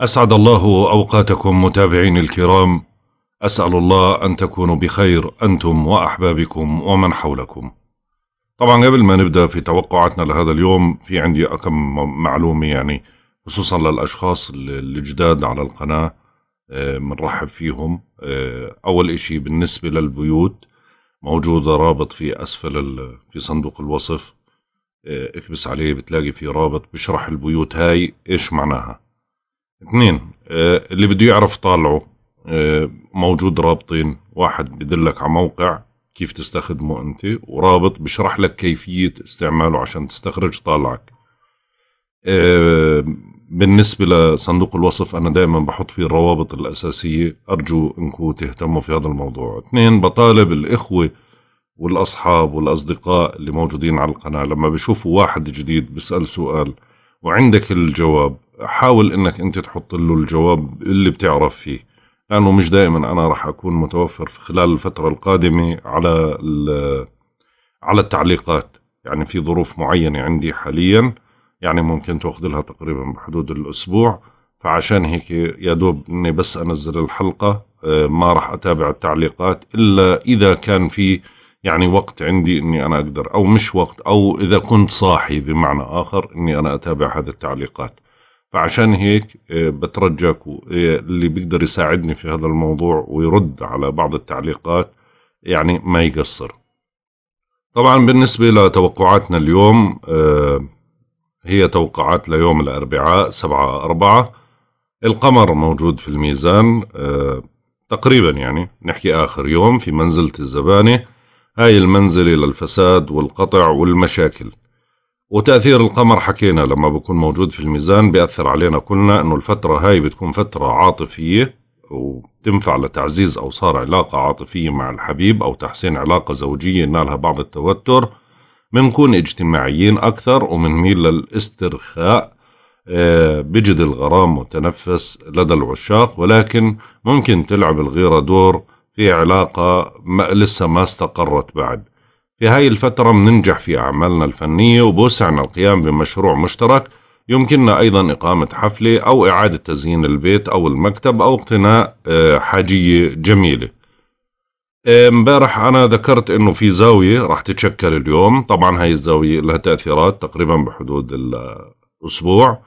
اسعد الله اوقاتكم متابعيني الكرام اسال الله ان تكونوا بخير انتم واحبابكم ومن حولكم طبعا قبل ما نبدا في توقعاتنا لهذا اليوم في عندي أكم معلومه يعني خصوصا للاشخاص الجداد على القناه بنرحب آه، فيهم آه، اول اشي بالنسبه للبيوت موجوده رابط في اسفل في صندوق الوصف آه، اكبس عليه بتلاقي في رابط بشرح البيوت هاي ايش معناها اثنين آه، اللي بده يعرف طالعه آه، موجود رابطين واحد بدلك على موقع كيف تستخدمه انت ورابط بشرح لك كيفية استعماله عشان تستخرج طالعك آه، بالنسبة لصندوق الوصف أنا دائما بحط فيه الروابط الأساسية أرجو أنكم تهتموا في هذا الموضوع اثنين بطالب الإخوة والأصحاب والأصدقاء اللي موجودين على القناة لما بشوفوا واحد جديد بسأل سؤال وعندك الجواب حاول انك انت تحط له الجواب اللي بتعرف فيه لانه مش دائما انا راح اكون متوفر في خلال الفتره القادمه على على التعليقات يعني في ظروف معينه عندي حاليا يعني ممكن تاخذ لها تقريبا بحدود الاسبوع فعشان هيك يا دوب اني بس انزل الحلقه آه، ما راح اتابع التعليقات الا اذا كان في يعني وقت عندي اني انا اقدر او مش وقت او اذا كنت صاحي بمعنى اخر اني انا اتابع هذه التعليقات فعشان هيك آه، بترجاك آه، اللي بيقدر يساعدني في هذا الموضوع ويرد على بعض التعليقات يعني ما يقصر طبعا بالنسبة لتوقعاتنا اليوم آه، هي توقعات ليوم الأربعاء سبعة أربعة القمر موجود في الميزان تقريبا يعني نحكي آخر يوم في منزلة الزبانة هاي المنزلة للفساد والقطع والمشاكل وتأثير القمر حكينا لما بكون موجود في الميزان بيأثر علينا كلنا أنه الفترة هاي بتكون فترة عاطفية وبتنفع لتعزيز أو صار علاقة عاطفية مع الحبيب أو تحسين علاقة زوجية نالها بعض التوتر بنكون اجتماعيين أكثر ومنميل للاسترخاء آه، بجد الغرام وتنفس لدى العشاق ولكن ممكن تلعب الغيرة دور في علاقة ما لسه ما استقرت بعد في هاي الفترة مننجح في أعمالنا الفنية وبوسعنا القيام بمشروع مشترك يمكننا أيضا إقامة حفلة أو إعادة تزيين البيت أو المكتب أو اقتناء آه، حاجية جميلة آه، امبارح أنا ذكرت أنه في زاوية راح تتشكل اليوم طبعا هاي الزاوية لها تأثيرات تقريبا بحدود الأسبوع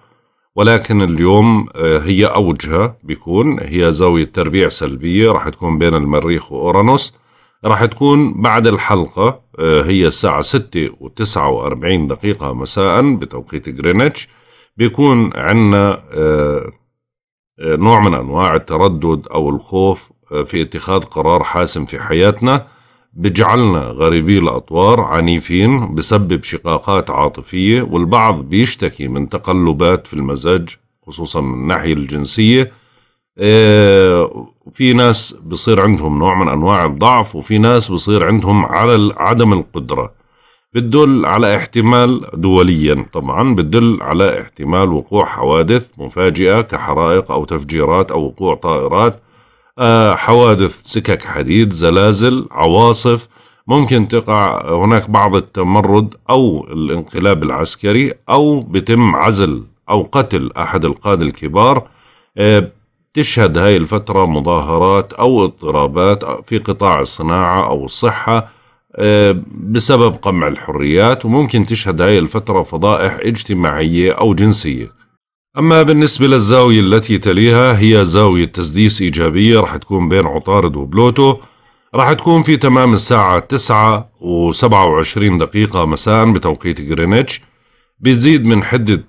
ولكن اليوم آه، هي أوجها بيكون هي زاوية تربيع سلبية راح تكون بين المريخ وأورانوس راح تكون بعد الحلقة آه، هي الساعة ستة وتسعة وأربعين دقيقة مساء بتوقيت غرينتش بيكون عنا آه، آه، نوع من أنواع التردد أو الخوف في اتخاذ قرار حاسم في حياتنا بجعلنا غريبي الأطوار عنيفين بسبب شقاقات عاطفية والبعض بيشتكي من تقلبات في المزاج خصوصا من الناحية الجنسية في ناس بصير عندهم نوع من أنواع الضعف وفي ناس بصير عندهم على عدم القدرة بتدل على احتمال دوليا طبعا بتدل على احتمال وقوع حوادث مفاجئة كحرائق أو تفجيرات أو وقوع طائرات آه، حوادث سكك حديد زلازل عواصف ممكن تقع هناك بعض التمرد أو الانقلاب العسكري أو بتم عزل أو قتل أحد القادة الكبار آه، تشهد هاي الفترة مظاهرات أو اضطرابات في قطاع الصناعة أو الصحة آه، بسبب قمع الحريات وممكن تشهد هاي الفترة فضائح اجتماعية أو جنسية أما بالنسبة للزاوية التي تليها هي زاوية تسديس إيجابية رح تكون بين عطارد وبلوتو رح تكون في تمام الساعة 9 و27 دقيقة مساء بتوقيت غرينتش بتزيد من حدة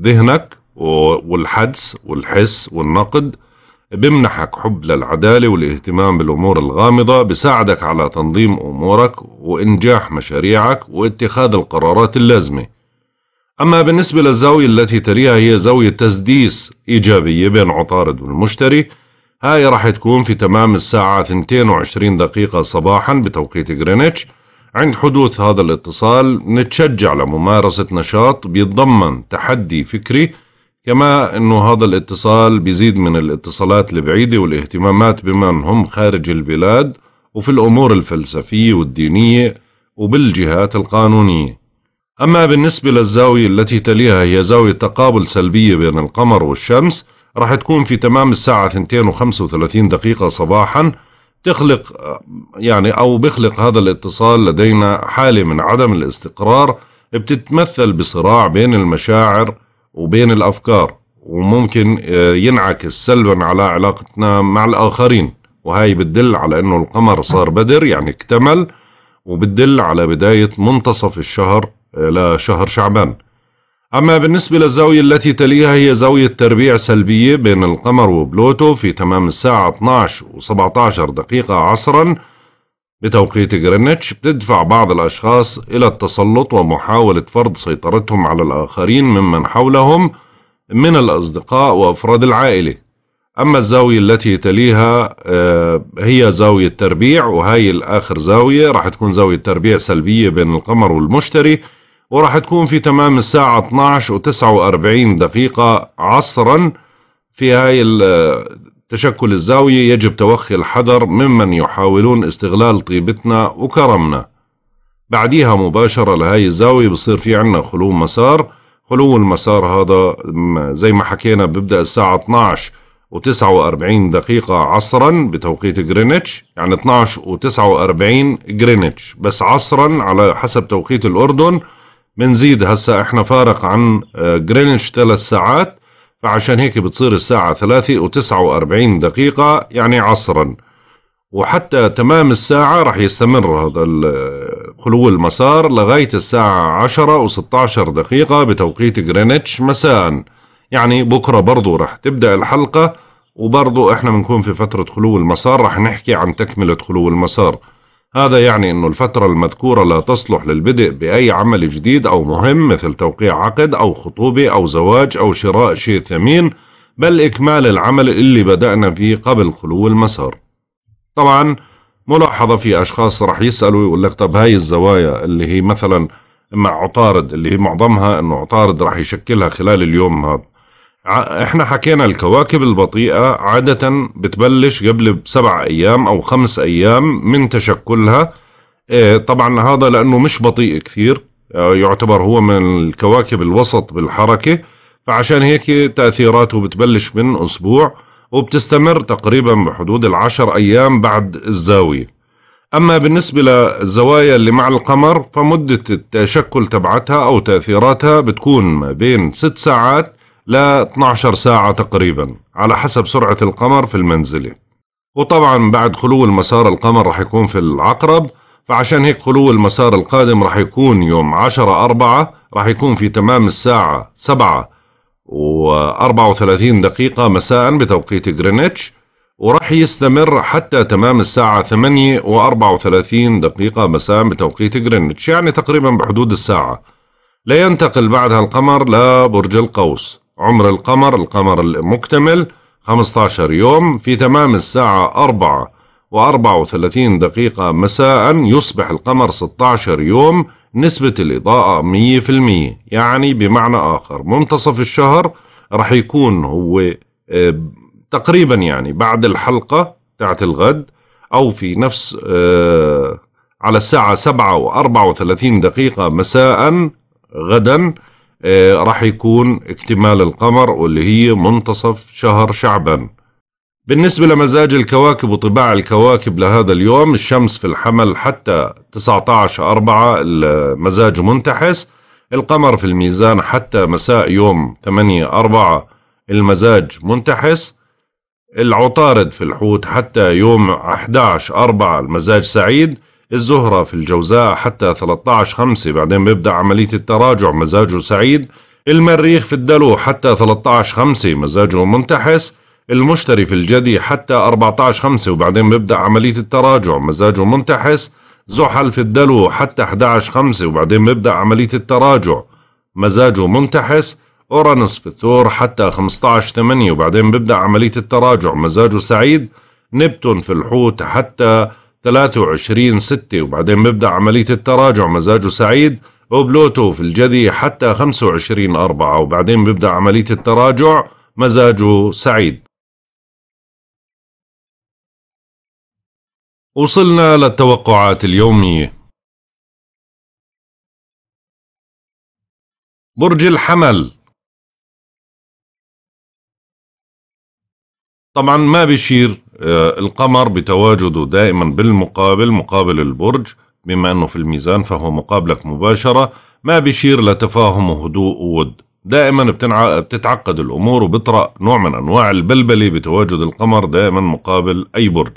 ذهنك والحدس والحس والنقد بمنحك حب للعدالة والاهتمام بالأمور الغامضة بساعدك على تنظيم أمورك وإنجاح مشاريعك واتخاذ القرارات اللازمة أما بالنسبة للزاوية التي تليها هي زاوية تسديس إيجابية بين عطارد والمشتري هاي راح تكون في تمام الساعة 22 دقيقة صباحا بتوقيت غرينتش عند حدوث هذا الاتصال نتشجع لممارسة نشاط بيتضمن تحدي فكري كما أنه هذا الاتصال بيزيد من الاتصالات البعيدة والاهتمامات بمن هم خارج البلاد وفي الأمور الفلسفية والدينية وبالجهات القانونية أما بالنسبة للزاوية التي تليها هي زاوية تقابل سلبية بين القمر والشمس راح تكون في تمام الساعة 235 دقيقة صباحا تخلق يعني أو بخلق هذا الاتصال لدينا حالة من عدم الاستقرار بتتمثل بصراع بين المشاعر وبين الأفكار وممكن آه، ينعكس سلبا على علاقتنا مع الآخرين وهي بتدل على أنه القمر صار بدر يعني اكتمل وبتدل على بداية منتصف الشهر آه، لشهر شعبان أما بالنسبة للزاوية التي تليها هي زاوية تربيع سلبية بين القمر وبلوتو في تمام الساعة 12 و17 دقيقة عصرا بتوقيت جرينتش بتدفع بعض الأشخاص إلى التسلط ومحاولة فرض سيطرتهم على الآخرين ممن حولهم من الأصدقاء وأفراد العائلة أما الزاوية التي تليها آه، هي زاوية تربيع وهي الآخر زاوية راح تكون زاوية تربيع سلبية بين القمر والمشتري وراح تكون في تمام الساعة 12 و 49 دقيقة عصرا في هاي تشكل الزاوية يجب توخي الحذر ممن يحاولون استغلال طيبتنا وكرمنا بعديها مباشرة لهاي الزاوية بصير في عنا خلو مسار خلو المسار هذا زي ما حكينا ببدأ الساعة 12 و49 دقيقة عصرا بتوقيت جرينتش يعني 12 و49 جرينتش بس عصرا على حسب توقيت الأردن بنزيد هسا احنا فارق عن جرينتش آه، ثلاث ساعات فعشان هيك بتصير الساعة ثلاثة وتسعة وأربعين دقيقة يعني عصرا وحتى تمام الساعة رح يستمر هذا خلو المسار لغاية الساعة عشرة وستة عشر دقيقة بتوقيت غرينتش مساء يعني بكرة برضو رح تبدأ الحلقة وبرضو احنا بنكون في فترة خلو المسار رح نحكي عن تكملة خلو المسار هذا يعني أن الفترة المذكورة لا تصلح للبدء بأي عمل جديد أو مهم مثل توقيع عقد أو خطوبة أو زواج أو شراء شيء ثمين بل إكمال العمل اللي بدأنا فيه قبل خلو المسار طبعا ملاحظة في أشخاص رح يسألوا يقول لك طب هاي الزوايا اللي هي مثلا مع عطارد اللي هي معظمها أنه عطارد رح يشكلها خلال اليوم هذا احنا حكينا الكواكب البطيئة عادة بتبلش قبل سبع أيام أو خمس أيام من تشكلها إيه، طبعا هذا لأنه مش بطيء كثير آه، يعتبر هو من الكواكب الوسط بالحركة فعشان هيك تأثيراته بتبلش من أسبوع وبتستمر تقريبا بحدود العشر أيام بعد الزاوية أما بالنسبة للزوايا اللي مع القمر فمدة التشكل تبعتها أو تأثيراتها بتكون ما بين ست ساعات ل 12 ساعة تقريبا على حسب سرعة القمر في المنزلة وطبعا بعد خلو المسار القمر رح يكون في العقرب فعشان هيك خلو المسار القادم رح يكون يوم 10 4 رح يكون في تمام الساعة 7 و34 دقيقة مساء بتوقيت غرينتش ورح يستمر حتى تمام الساعة 8 و34 دقيقة مساء بتوقيت غرينتش يعني تقريبا بحدود الساعة لينتقل بعدها القمر لبرج القوس عمر القمر القمر المكتمل 15 يوم في تمام الساعة 4 و34 دقيقة مساء يصبح القمر 16 يوم نسبة الإضاءة 100% يعني بمعنى آخر منتصف الشهر رح يكون هو آه، تقريبا يعني بعد الحلقة تاعت الغد أو في نفس آه، على الساعة 7 و34 دقيقة مساء غدا آه، راح يكون اكتمال القمر واللي هي منتصف شهر شعبان بالنسبة لمزاج الكواكب وطباع الكواكب لهذا اليوم الشمس في الحمل حتى 19 19-4 المزاج منتحس القمر في الميزان حتى مساء يوم 8 4 المزاج منتحس العطارد في الحوت حتى يوم 11 4 المزاج سعيد الزهرة في الجوزاء حتى 13 خمسة بعدين بيبدأ عملية التراجع مزاجه سعيد المريخ في الدلو حتى 13 خمسة مزاجه منتحس المشتري في الجدي حتى 14 خمسة وبعدين بيبدأ عملية التراجع مزاجه منتحس زحل في الدلو حتى 11 خمسة وبعدين بيبدأ عملية التراجع مزاجه منتحس أورانوس في الثور حتى 15 8 وبعدين بيبدأ عملية التراجع مزاجه سعيد نبتون في الحوت حتى 23 6 وبعدين ببدأ عملية التراجع مزاجه سعيد وبلوتو في الجدي حتى 25 4 وبعدين ببدأ عملية التراجع مزاجه سعيد وصلنا للتوقعات اليومية برج الحمل طبعا ما بيشير آه، القمر بتواجده دائما بالمقابل مقابل البرج بما أنه في الميزان فهو مقابلك مباشرة ما بيشير لتفاهم وهدوء وود دائما بتتعقد الأمور وبطرأ نوع من أنواع البلبلة بتواجد القمر دائما مقابل أي برج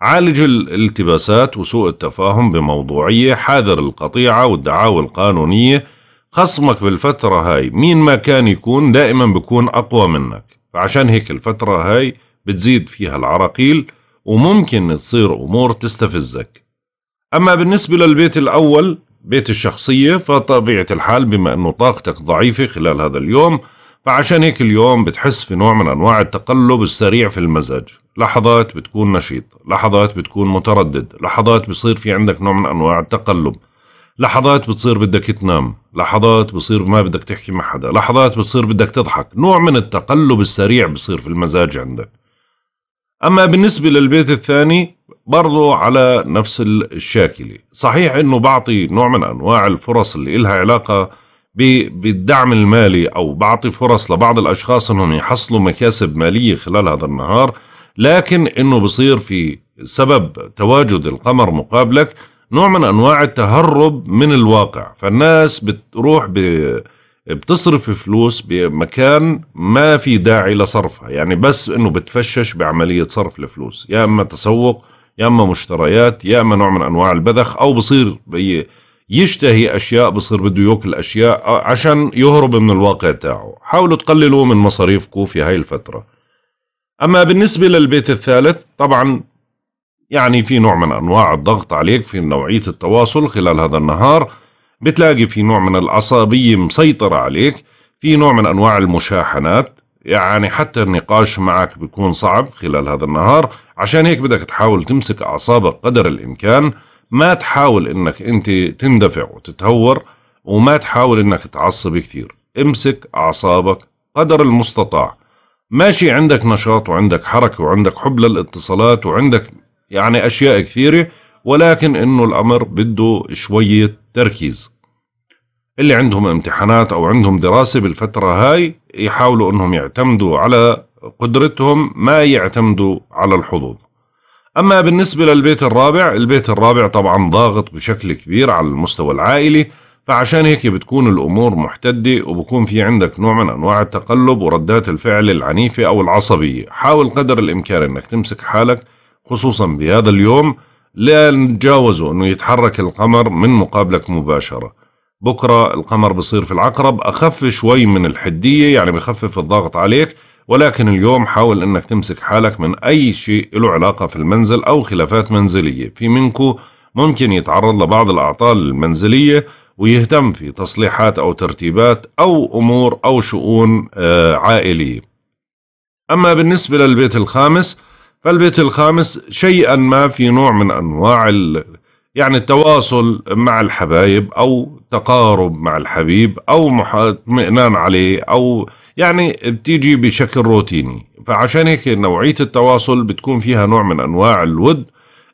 عالج الالتباسات وسوء التفاهم بموضوعية حاذر القطيعة والدعاوى القانونية خصمك بالفترة هاي مين ما كان يكون دائما بيكون أقوى منك فعشان هيك الفترة هاي بتزيد فيها العراقيل وممكن تصير أمور تستفزك أما بالنسبة للبيت الأول بيت الشخصية فطبيعة الحال بما أنه طاقتك ضعيفة خلال هذا اليوم فعشان هيك اليوم بتحس في نوع من أنواع التقلب السريع في المزاج لحظات بتكون نشيط لحظات بتكون متردد لحظات بصير في عندك نوع من أنواع التقلب لحظات بتصير بدك تنام لحظات بصير ما بدك تحكي مع حدا لحظات بتصير بدك تضحك نوع من التقلب السريع بصير في المزاج عندك أما بالنسبة للبيت الثاني برضه على نفس الشاكلة صحيح أنه بعطي نوع من أنواع الفرص اللي إلها علاقة بالدعم المالي أو بعطي فرص لبعض الأشخاص أنهم يحصلوا مكاسب مالية خلال هذا النهار لكن أنه بصير في سبب تواجد القمر مقابلك نوع من أنواع التهرب من الواقع فالناس بتروح ب بتصرف فلوس بمكان ما في داعي لصرفها يعني بس انه بتفشش بعملية صرف الفلوس يا اما تسوق يا اما مشتريات يا اما نوع من انواع البذخ او بصير يشتهي اشياء بصير بده ياكل اشياء آه، عشان يهرب من الواقع تاعه حاولوا تقللوا من مصاريفكم في هاي الفترة اما بالنسبة للبيت الثالث طبعا يعني في نوع من انواع الضغط عليك في نوعية التواصل خلال هذا النهار بتلاقي في نوع من العصبية مسيطرة عليك في نوع من أنواع المشاحنات يعني حتى النقاش معك بيكون صعب خلال هذا النهار عشان هيك بدك تحاول تمسك أعصابك قدر الإمكان ما تحاول إنك أنت تندفع وتتهور وما تحاول إنك تعصب كثير امسك أعصابك قدر المستطاع ماشي عندك نشاط وعندك حركة وعندك حب للاتصالات وعندك يعني أشياء كثيرة ولكن انه الامر بده شوية تركيز اللي عندهم امتحانات او عندهم دراسة بالفترة هاي يحاولوا انهم يعتمدوا على قدرتهم ما يعتمدوا على الحظوظ اما بالنسبة للبيت الرابع البيت الرابع طبعا ضاغط بشكل كبير على المستوى العائلي فعشان هيك بتكون الامور محتده وبكون في عندك نوع من انواع التقلب وردات الفعل العنيفه او العصبيه، حاول قدر الامكان انك تمسك حالك خصوصا بهذا اليوم لا نتجاوزه انه يتحرك القمر من مقابلك مباشره بكره القمر بصير في العقرب اخف شوي من الحديه يعني بخفف الضغط عليك ولكن اليوم حاول انك تمسك حالك من اي شيء له علاقه في المنزل او خلافات منزليه في منكم ممكن يتعرض لبعض الاعطال المنزليه ويهتم في تصليحات او ترتيبات او امور او شؤون آه، عائليه اما بالنسبه للبيت الخامس فالبيت الخامس شيئا ما في نوع من أنواع يعني التواصل مع الحبايب أو تقارب مع الحبيب أو اطمئنان عليه أو يعني بتيجي بشكل روتيني فعشان هيك نوعية التواصل بتكون فيها نوع من أنواع الود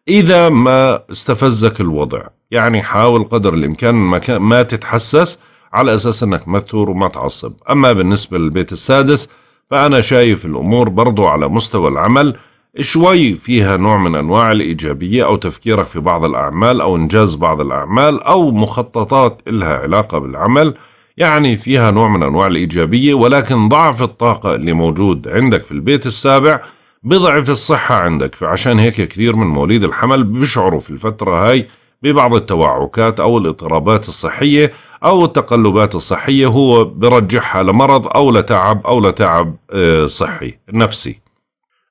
إذا ما استفزك الوضع يعني حاول قدر الإمكان ما, ما تتحسس على أساس أنك ما تثور وما تعصب أما بالنسبة للبيت السادس فأنا شايف الأمور برضو على مستوى العمل شوي فيها نوع من أنواع الإيجابية أو تفكيرك في بعض الأعمال أو إنجاز بعض الأعمال أو مخططات إلها علاقة بالعمل يعني فيها نوع من أنواع الإيجابية ولكن ضعف الطاقة اللي موجود عندك في البيت السابع بضعف الصحة عندك فعشان هيك كثير من مواليد الحمل بيشعروا في الفترة هاي ببعض التوعكات أو الاضطرابات الصحية أو التقلبات الصحية هو برجحها لمرض أو لتعب أو لتعب آه، صحي نفسي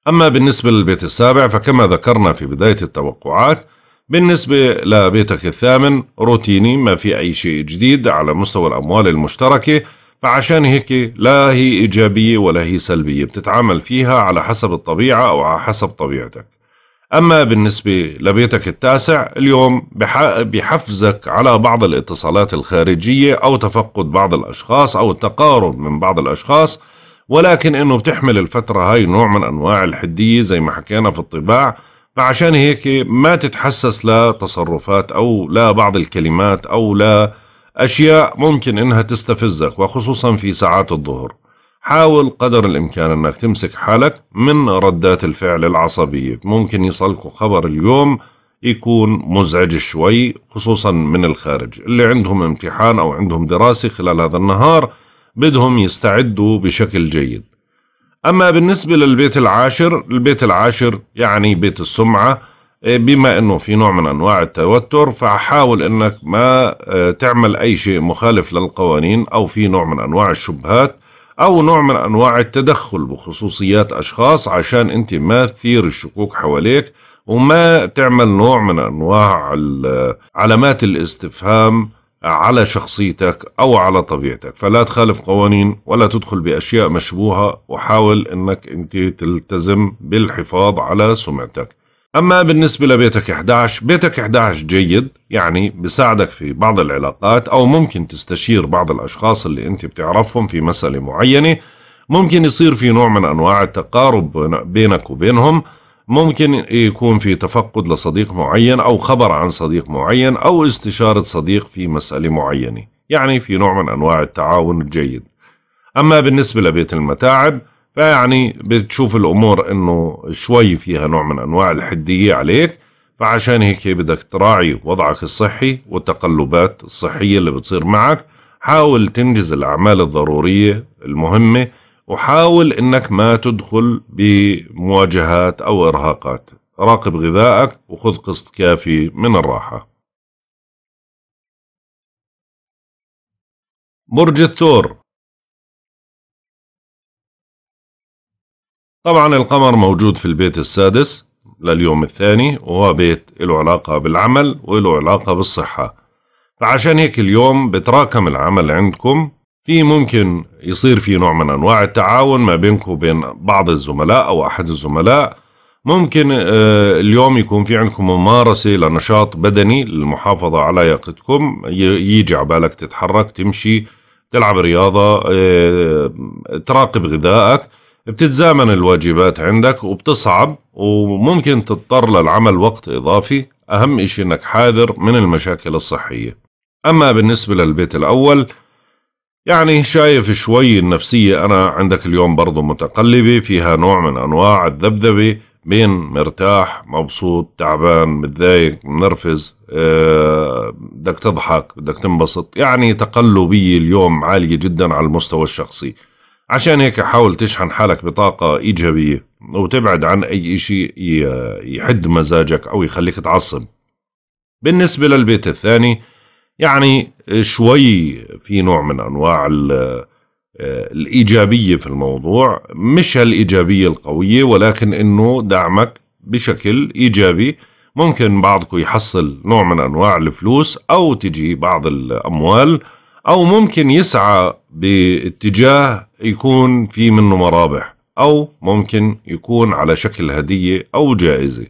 أما بالنسبة للبيت السابع فكما ذكرنا في بداية التوقعات بالنسبة لبيتك الثامن روتيني ما في أي شيء جديد على مستوى الأموال المشتركة فعشان هيك لا هي إيجابية ولا هي سلبية بتتعامل فيها على حسب الطبيعة أو على حسب طبيعتك أما بالنسبة لبيتك التاسع اليوم بحفزك على بعض الاتصالات الخارجية أو تفقد بعض الأشخاص أو التقارب من بعض الأشخاص ولكن انه بتحمل الفترة هاي نوع من انواع الحدية زي ما حكينا في الطباع فعشان هيك ما تتحسس لتصرفات او لا بعض الكلمات او لا اشياء ممكن انها تستفزك وخصوصا في ساعات الظهر حاول قدر الامكان انك تمسك حالك من ردات الفعل العصبية ممكن يصلكوا خبر اليوم يكون مزعج شوي خصوصا من الخارج اللي عندهم امتحان او عندهم دراسة خلال هذا النهار بدهم يستعدوا بشكل جيد أما بالنسبة للبيت العاشر البيت العاشر يعني بيت السمعة آه، بما أنه في نوع من أنواع التوتر فحاول أنك ما آه، تعمل أي شيء مخالف للقوانين أو في نوع من أنواع الشبهات أو نوع من أنواع التدخل بخصوصيات أشخاص عشان أنت ما تثير الشكوك حواليك وما تعمل نوع من أنواع آه، علامات الاستفهام على شخصيتك أو على طبيعتك فلا تخالف قوانين ولا تدخل بأشياء مشبوهة وحاول أنك أنت تلتزم بالحفاظ على سمعتك أما بالنسبة لبيتك 11 بيتك 11 جيد يعني بساعدك في بعض العلاقات أو ممكن تستشير بعض الأشخاص اللي أنت بتعرفهم في مسألة معينة ممكن يصير في نوع من أنواع التقارب بينك وبينهم ممكن يكون في تفقد لصديق معين أو خبر عن صديق معين أو استشارة صديق في مسألة معينة يعني في نوع من أنواع التعاون الجيد أما بالنسبة لبيت المتاعب فيعني بتشوف الأمور أنه شوي فيها نوع من أنواع الحدية عليك فعشان هيك بدك تراعي وضعك الصحي والتقلبات الصحية اللي بتصير معك حاول تنجز الأعمال الضرورية المهمة وحاول انك ما تدخل بمواجهات او ارهاقات راقب غذائك وخذ قسط كافي من الراحه برج الثور طبعا القمر موجود في البيت السادس لليوم الثاني وهو بيت له علاقة بالعمل وله علاقة بالصحة فعشان هيك اليوم بتراكم العمل عندكم في ممكن يصير في نوع من انواع التعاون ما بينك وبين بعض الزملاء او احد الزملاء ممكن آه، اليوم يكون في عندكم ممارسة لنشاط بدني للمحافظة على ياقتكم يجي عبالك تتحرك تمشي تلعب رياضة آه، تراقب غذائك بتتزامن الواجبات عندك وبتصعب وممكن تضطر للعمل وقت إضافي أهم إشي أنك حاذر من المشاكل الصحية أما بالنسبة للبيت الأول يعني شايف شوي النفسية أنا عندك اليوم برضو متقلبة فيها نوع من أنواع الذبذبة بين مرتاح مبسوط تعبان متضايق منرفز أه بدك تضحك بدك تنبسط يعني تقلبية اليوم عالية جدا على المستوى الشخصي عشان هيك حاول تشحن حالك بطاقة إيجابية وتبعد عن أي شيء يحد مزاجك أو يخليك تعصب بالنسبة للبيت الثاني يعني شوي في نوع من انواع الايجابيه في الموضوع مش هالايجابيه القويه ولكن انه دعمك بشكل ايجابي ممكن بعضكم يحصل نوع من انواع الفلوس او تجي بعض الاموال او ممكن يسعى باتجاه يكون في منه مرابح او ممكن يكون على شكل هديه او جائزه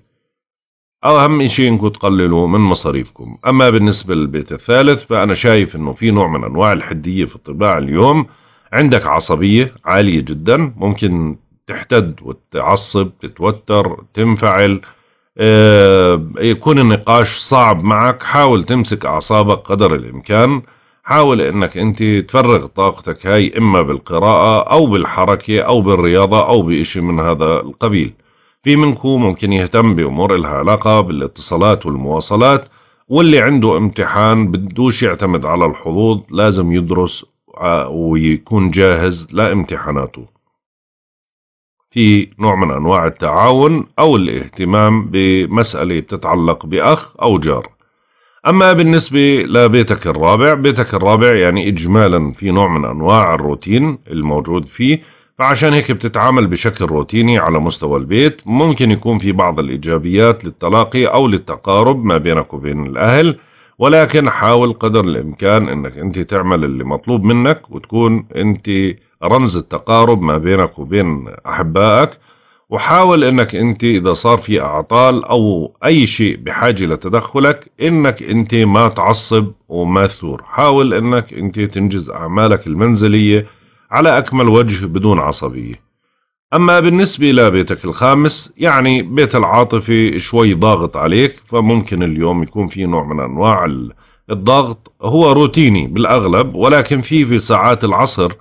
أو أهم شيء انكم تقللوا من مصاريفكم أما بالنسبة للبيت الثالث فأنا شايف أنه في نوع من أنواع الحدية في الطباعة اليوم عندك عصبية عالية جدا ممكن تحتد وتعصب تتوتر تنفعل آه، يكون النقاش صعب معك حاول تمسك أعصابك قدر الإمكان حاول انك انت تفرغ طاقتك هاي اما بالقراءة او بالحركة او بالرياضة او بإشي من هذا القبيل في منكم ممكن يهتم بأمور إلها علاقة بالاتصالات والمواصلات واللي عنده امتحان بدوش يعتمد على الحظوظ لازم يدرس آه، ويكون جاهز لامتحاناته في نوع من أنواع التعاون أو الاهتمام بمسألة بتتعلق بأخ أو جار أما بالنسبة لبيتك الرابع بيتك الرابع يعني إجمالا في نوع من أنواع الروتين الموجود فيه فعشان هيك بتتعامل بشكل روتيني على مستوى البيت ممكن يكون في بعض الإيجابيات للتلاقي أو للتقارب ما بينك وبين الأهل ولكن حاول قدر الإمكان أنك أنت تعمل اللي مطلوب منك وتكون أنت رمز التقارب ما بينك وبين أحبائك وحاول أنك أنت إذا صار في أعطال أو أي شيء بحاجة لتدخلك أنك أنت ما تعصب وما تثور حاول أنك أنت تنجز أعمالك المنزلية على أكمل وجه بدون عصبية أما بالنسبة لبيتك الخامس يعني بيت العاطفة شوي ضاغط عليك فممكن اليوم يكون في نوع من أنواع الضغط هو روتيني بالأغلب ولكن في في ساعات العصر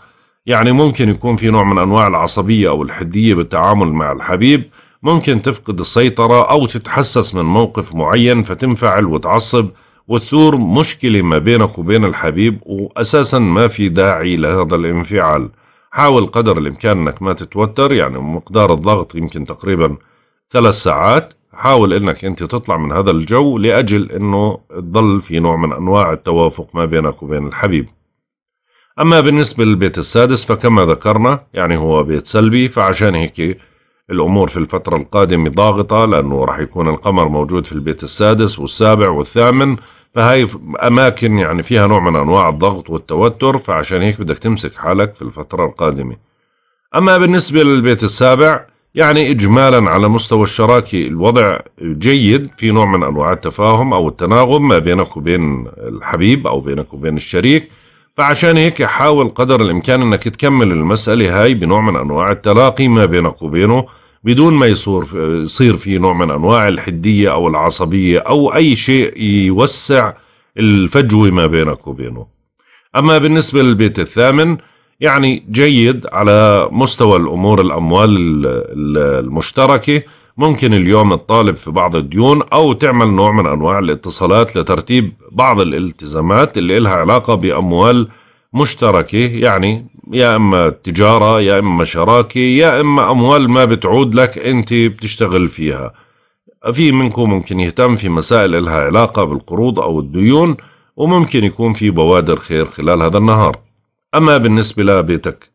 يعني ممكن يكون في نوع من أنواع العصبية أو الحدية بالتعامل مع الحبيب ممكن تفقد السيطرة أو تتحسس من موقف معين فتنفعل وتعصب وتثور مشكلة ما بينك وبين الحبيب وأساسا ما في داعي لهذا الانفعال حاول قدر الإمكان أنك ما تتوتر يعني مقدار الضغط يمكن تقريبا ثلاث ساعات حاول أنك أنت تطلع من هذا الجو لأجل أنه تضل في نوع من أنواع التوافق ما بينك وبين الحبيب أما بالنسبة للبيت السادس فكما ذكرنا يعني هو بيت سلبي فعشان هيك الأمور في الفترة القادمة ضاغطة لأنه راح يكون القمر موجود في البيت السادس والسابع والثامن فهي اماكن يعني فيها نوع من انواع الضغط والتوتر فعشان هيك بدك تمسك حالك في الفتره القادمه اما بالنسبه للبيت السابع يعني اجمالا على مستوى الشراكه الوضع جيد في نوع من انواع التفاهم او التناغم ما بينك وبين الحبيب او بينك وبين الشريك فعشان هيك حاول قدر الامكان انك تكمل المساله هاي بنوع من انواع التلاقي ما بينك وبينه بدون ما يصير يصير في نوع من انواع الحديه او العصبيه او اي شيء يوسع الفجوه ما بينك وبينه. اما بالنسبه للبيت الثامن يعني جيد على مستوى الامور الاموال المشتركه ممكن اليوم تطالب في بعض الديون او تعمل نوع من انواع الاتصالات لترتيب بعض الالتزامات اللي لها علاقه باموال مشتركة يعني يا إما تجارة يا إما شراكة يا إما أموال ما بتعود لك أنت بتشتغل فيها في منكم ممكن يهتم في مسائل لها علاقة بالقروض أو الديون وممكن يكون في بوادر خير خلال هذا النهار أما بالنسبة لبيتك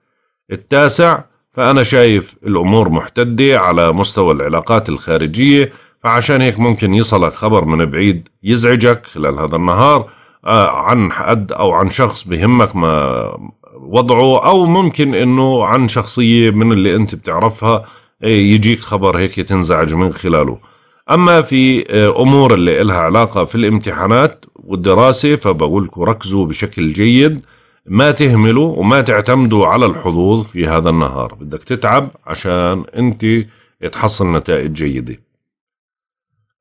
التاسع فأنا شايف الأمور محتدة على مستوى العلاقات الخارجية فعشان هيك ممكن يصلك خبر من بعيد يزعجك خلال هذا النهار آه، عن حد او عن شخص بهمك ما وضعه او ممكن انه عن شخصيه من اللي انت بتعرفها إيه، يجيك خبر هيك تنزعج من خلاله اما في آه، امور اللي لها علاقه في الامتحانات والدراسه فبقول لكم ركزوا بشكل جيد ما تهملوا وما تعتمدوا على الحظوظ في هذا النهار بدك تتعب عشان انت تحصل نتائج جيده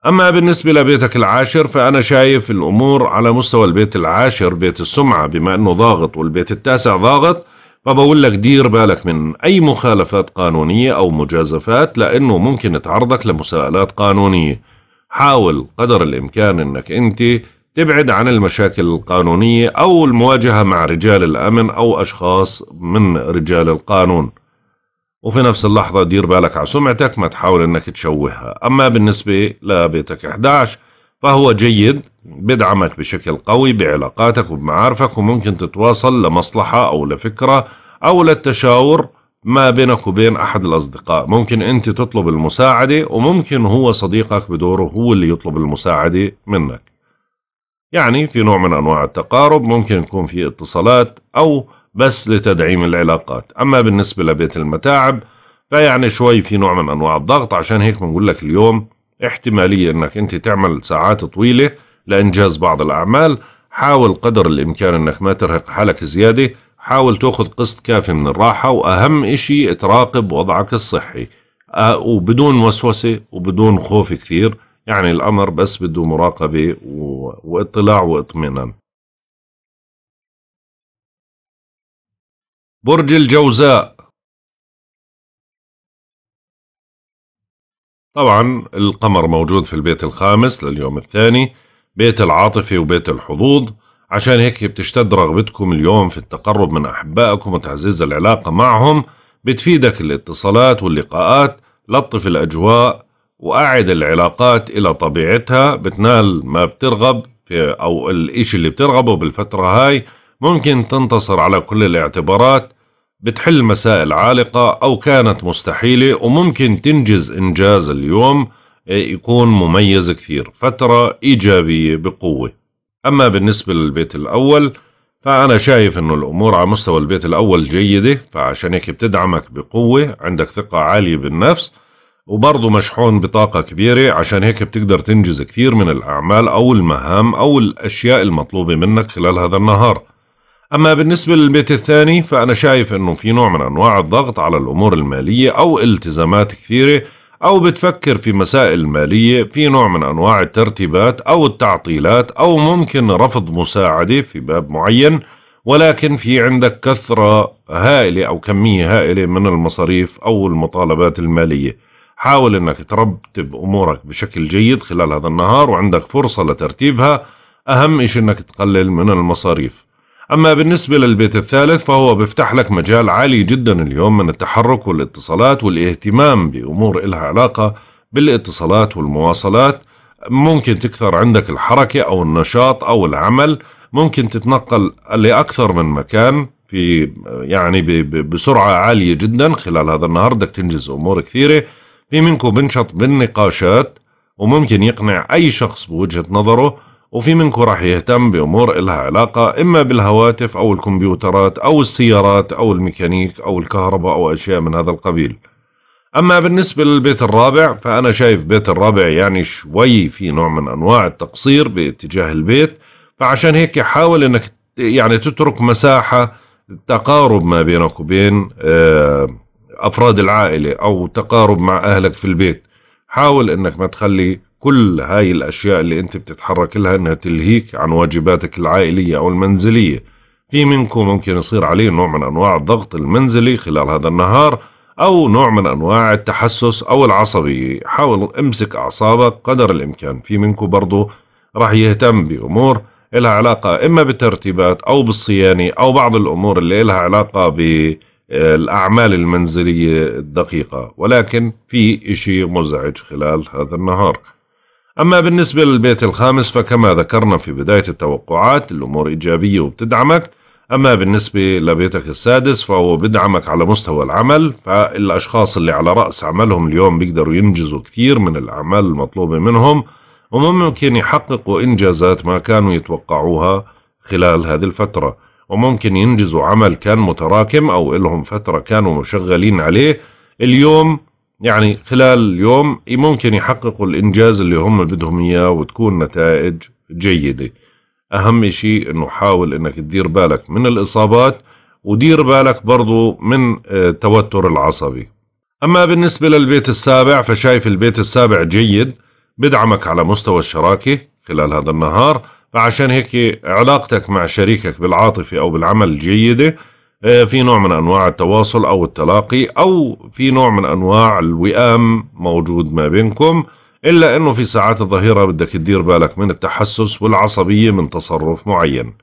أما بالنسبة لبيتك العاشر فأنا شايف الأمور على مستوى البيت العاشر بيت السمعة بما أنه ضاغط والبيت التاسع ضاغط فبقول لك دير بالك من أي مخالفات قانونية أو مجازفات لأنه ممكن تعرضك لمساءلات قانونية حاول قدر الإمكان أنك أنت تبعد عن المشاكل القانونية أو المواجهة مع رجال الأمن أو أشخاص من رجال القانون وفي نفس اللحظة دير بالك على سمعتك ما تحاول انك تشوهها اما بالنسبة لبيتك 11 فهو جيد بدعمك بشكل قوي بعلاقاتك وبمعارفك وممكن تتواصل لمصلحة او لفكرة او للتشاور ما بينك وبين احد الاصدقاء ممكن انت تطلب المساعدة وممكن هو صديقك بدوره هو اللي يطلب المساعدة منك يعني في نوع من انواع التقارب ممكن يكون في اتصالات او بس لتدعيم العلاقات أما بالنسبة لبيت المتاعب فيعني شوي في نوع من أنواع الضغط عشان هيك بنقول لك اليوم احتمالية أنك أنت تعمل ساعات طويلة لإنجاز بعض الأعمال حاول قدر الإمكان أنك ما ترهق حالك زيادة حاول تأخذ قسط كافي من الراحة وأهم إشي تراقب وضعك الصحي وبدون وسوسة وبدون خوف كثير يعني الأمر بس بده مراقبة واطلاع واطمئنان برج الجوزاء طبعا القمر موجود في البيت الخامس لليوم الثاني بيت العاطفة وبيت الحظوظ عشان هيك بتشتد رغبتكم اليوم في التقرب من أحبائكم وتعزيز العلاقة معهم بتفيدك الاتصالات واللقاءات لطف الأجواء وأعد العلاقات إلى طبيعتها بتنال ما بترغب في أو الإشي اللي بترغبه بالفترة هاي ممكن تنتصر على كل الاعتبارات بتحل مسائل عالقة أو كانت مستحيلة وممكن تنجز إنجاز اليوم آه، يكون مميز كثير فترة إيجابية بقوة أما بالنسبة للبيت الأول فأنا شايف أنه الأمور على مستوى البيت الأول جيدة فعشان هيك بتدعمك بقوة عندك ثقة عالية بالنفس وبرضه مشحون بطاقة كبيرة عشان هيك بتقدر تنجز كثير من الأعمال أو المهام أو الأشياء المطلوبة منك خلال هذا النهار أما بالنسبة للبيت الثاني فأنا شايف أنه في نوع من أنواع الضغط على الأمور المالية أو التزامات كثيرة أو بتفكر في مسائل مالية في نوع من أنواع الترتيبات أو التعطيلات أو ممكن رفض مساعدة في باب معين ولكن في عندك كثرة هائلة أو كمية هائلة من المصاريف أو المطالبات المالية حاول أنك ترتب أمورك بشكل جيد خلال هذا النهار وعندك فرصة لترتيبها أهم إشي أنك تقلل من المصاريف أما بالنسبة للبيت الثالث فهو بيفتح لك مجال عالي جدا اليوم من التحرك والاتصالات والاهتمام بأمور إلها علاقة بالاتصالات والمواصلات ممكن تكثر عندك الحركة أو النشاط أو العمل ممكن تتنقل لأكثر من مكان في يعني بسرعة عالية جدا خلال هذا النهار بدك تنجز أمور كثيرة في منكم بنشط بالنقاشات وممكن يقنع أي شخص بوجهة نظره وفي منكم راح يهتم بأمور إلها علاقة إما بالهواتف أو الكمبيوترات أو السيارات أو الميكانيك أو الكهرباء أو أشياء من هذا القبيل أما بالنسبة للبيت الرابع فأنا شايف بيت الرابع يعني شوي في نوع من أنواع التقصير باتجاه البيت فعشان هيك حاول أنك يعني تترك مساحة تقارب ما بينك وبين آه، أفراد العائلة أو تقارب مع أهلك في البيت حاول أنك ما تخلي كل هاي الأشياء اللي أنت بتتحرك لها أنها تلهيك عن واجباتك العائلية أو المنزلية في منكم ممكن يصير عليه نوع من أنواع الضغط المنزلي خلال هذا النهار أو نوع من أنواع التحسس أو العصبية حاول امسك أعصابك قدر الإمكان في منكم برضو راح يهتم بأمور لها علاقة إما بالترتيبات أو بالصيانة أو بعض الأمور اللي لها علاقة بالأعمال آه، المنزلية الدقيقة ولكن في إشي مزعج خلال هذا النهار أما بالنسبة للبيت الخامس فكما ذكرنا في بداية التوقعات الأمور إيجابية وبتدعمك أما بالنسبة لبيتك السادس فهو بدعمك على مستوى العمل فالأشخاص اللي على رأس عملهم اليوم بيقدروا ينجزوا كثير من الأعمال المطلوبة منهم وممكن يحققوا إنجازات ما كانوا يتوقعوها خلال هذه الفترة وممكن ينجزوا عمل كان متراكم أو إلهم فترة كانوا مشغلين عليه اليوم يعني خلال اليوم ممكن يحققوا الإنجاز اللي هم بدهم إياه وتكون نتائج جيدة أهم شيء أنه حاول أنك تدير بالك من الإصابات ودير بالك برضو من آه، التوتر العصبي أما بالنسبة للبيت السابع فشايف البيت السابع جيد بدعمك على مستوى الشراكة خلال هذا النهار فعشان هيك علاقتك مع شريكك بالعاطفة أو بالعمل جيدة آه، في نوع من انواع التواصل او التلاقي او في نوع من انواع الوئام موجود ما بينكم الا انه في ساعات الظهيره بدك تدير بالك من التحسس والعصبيه من تصرف معين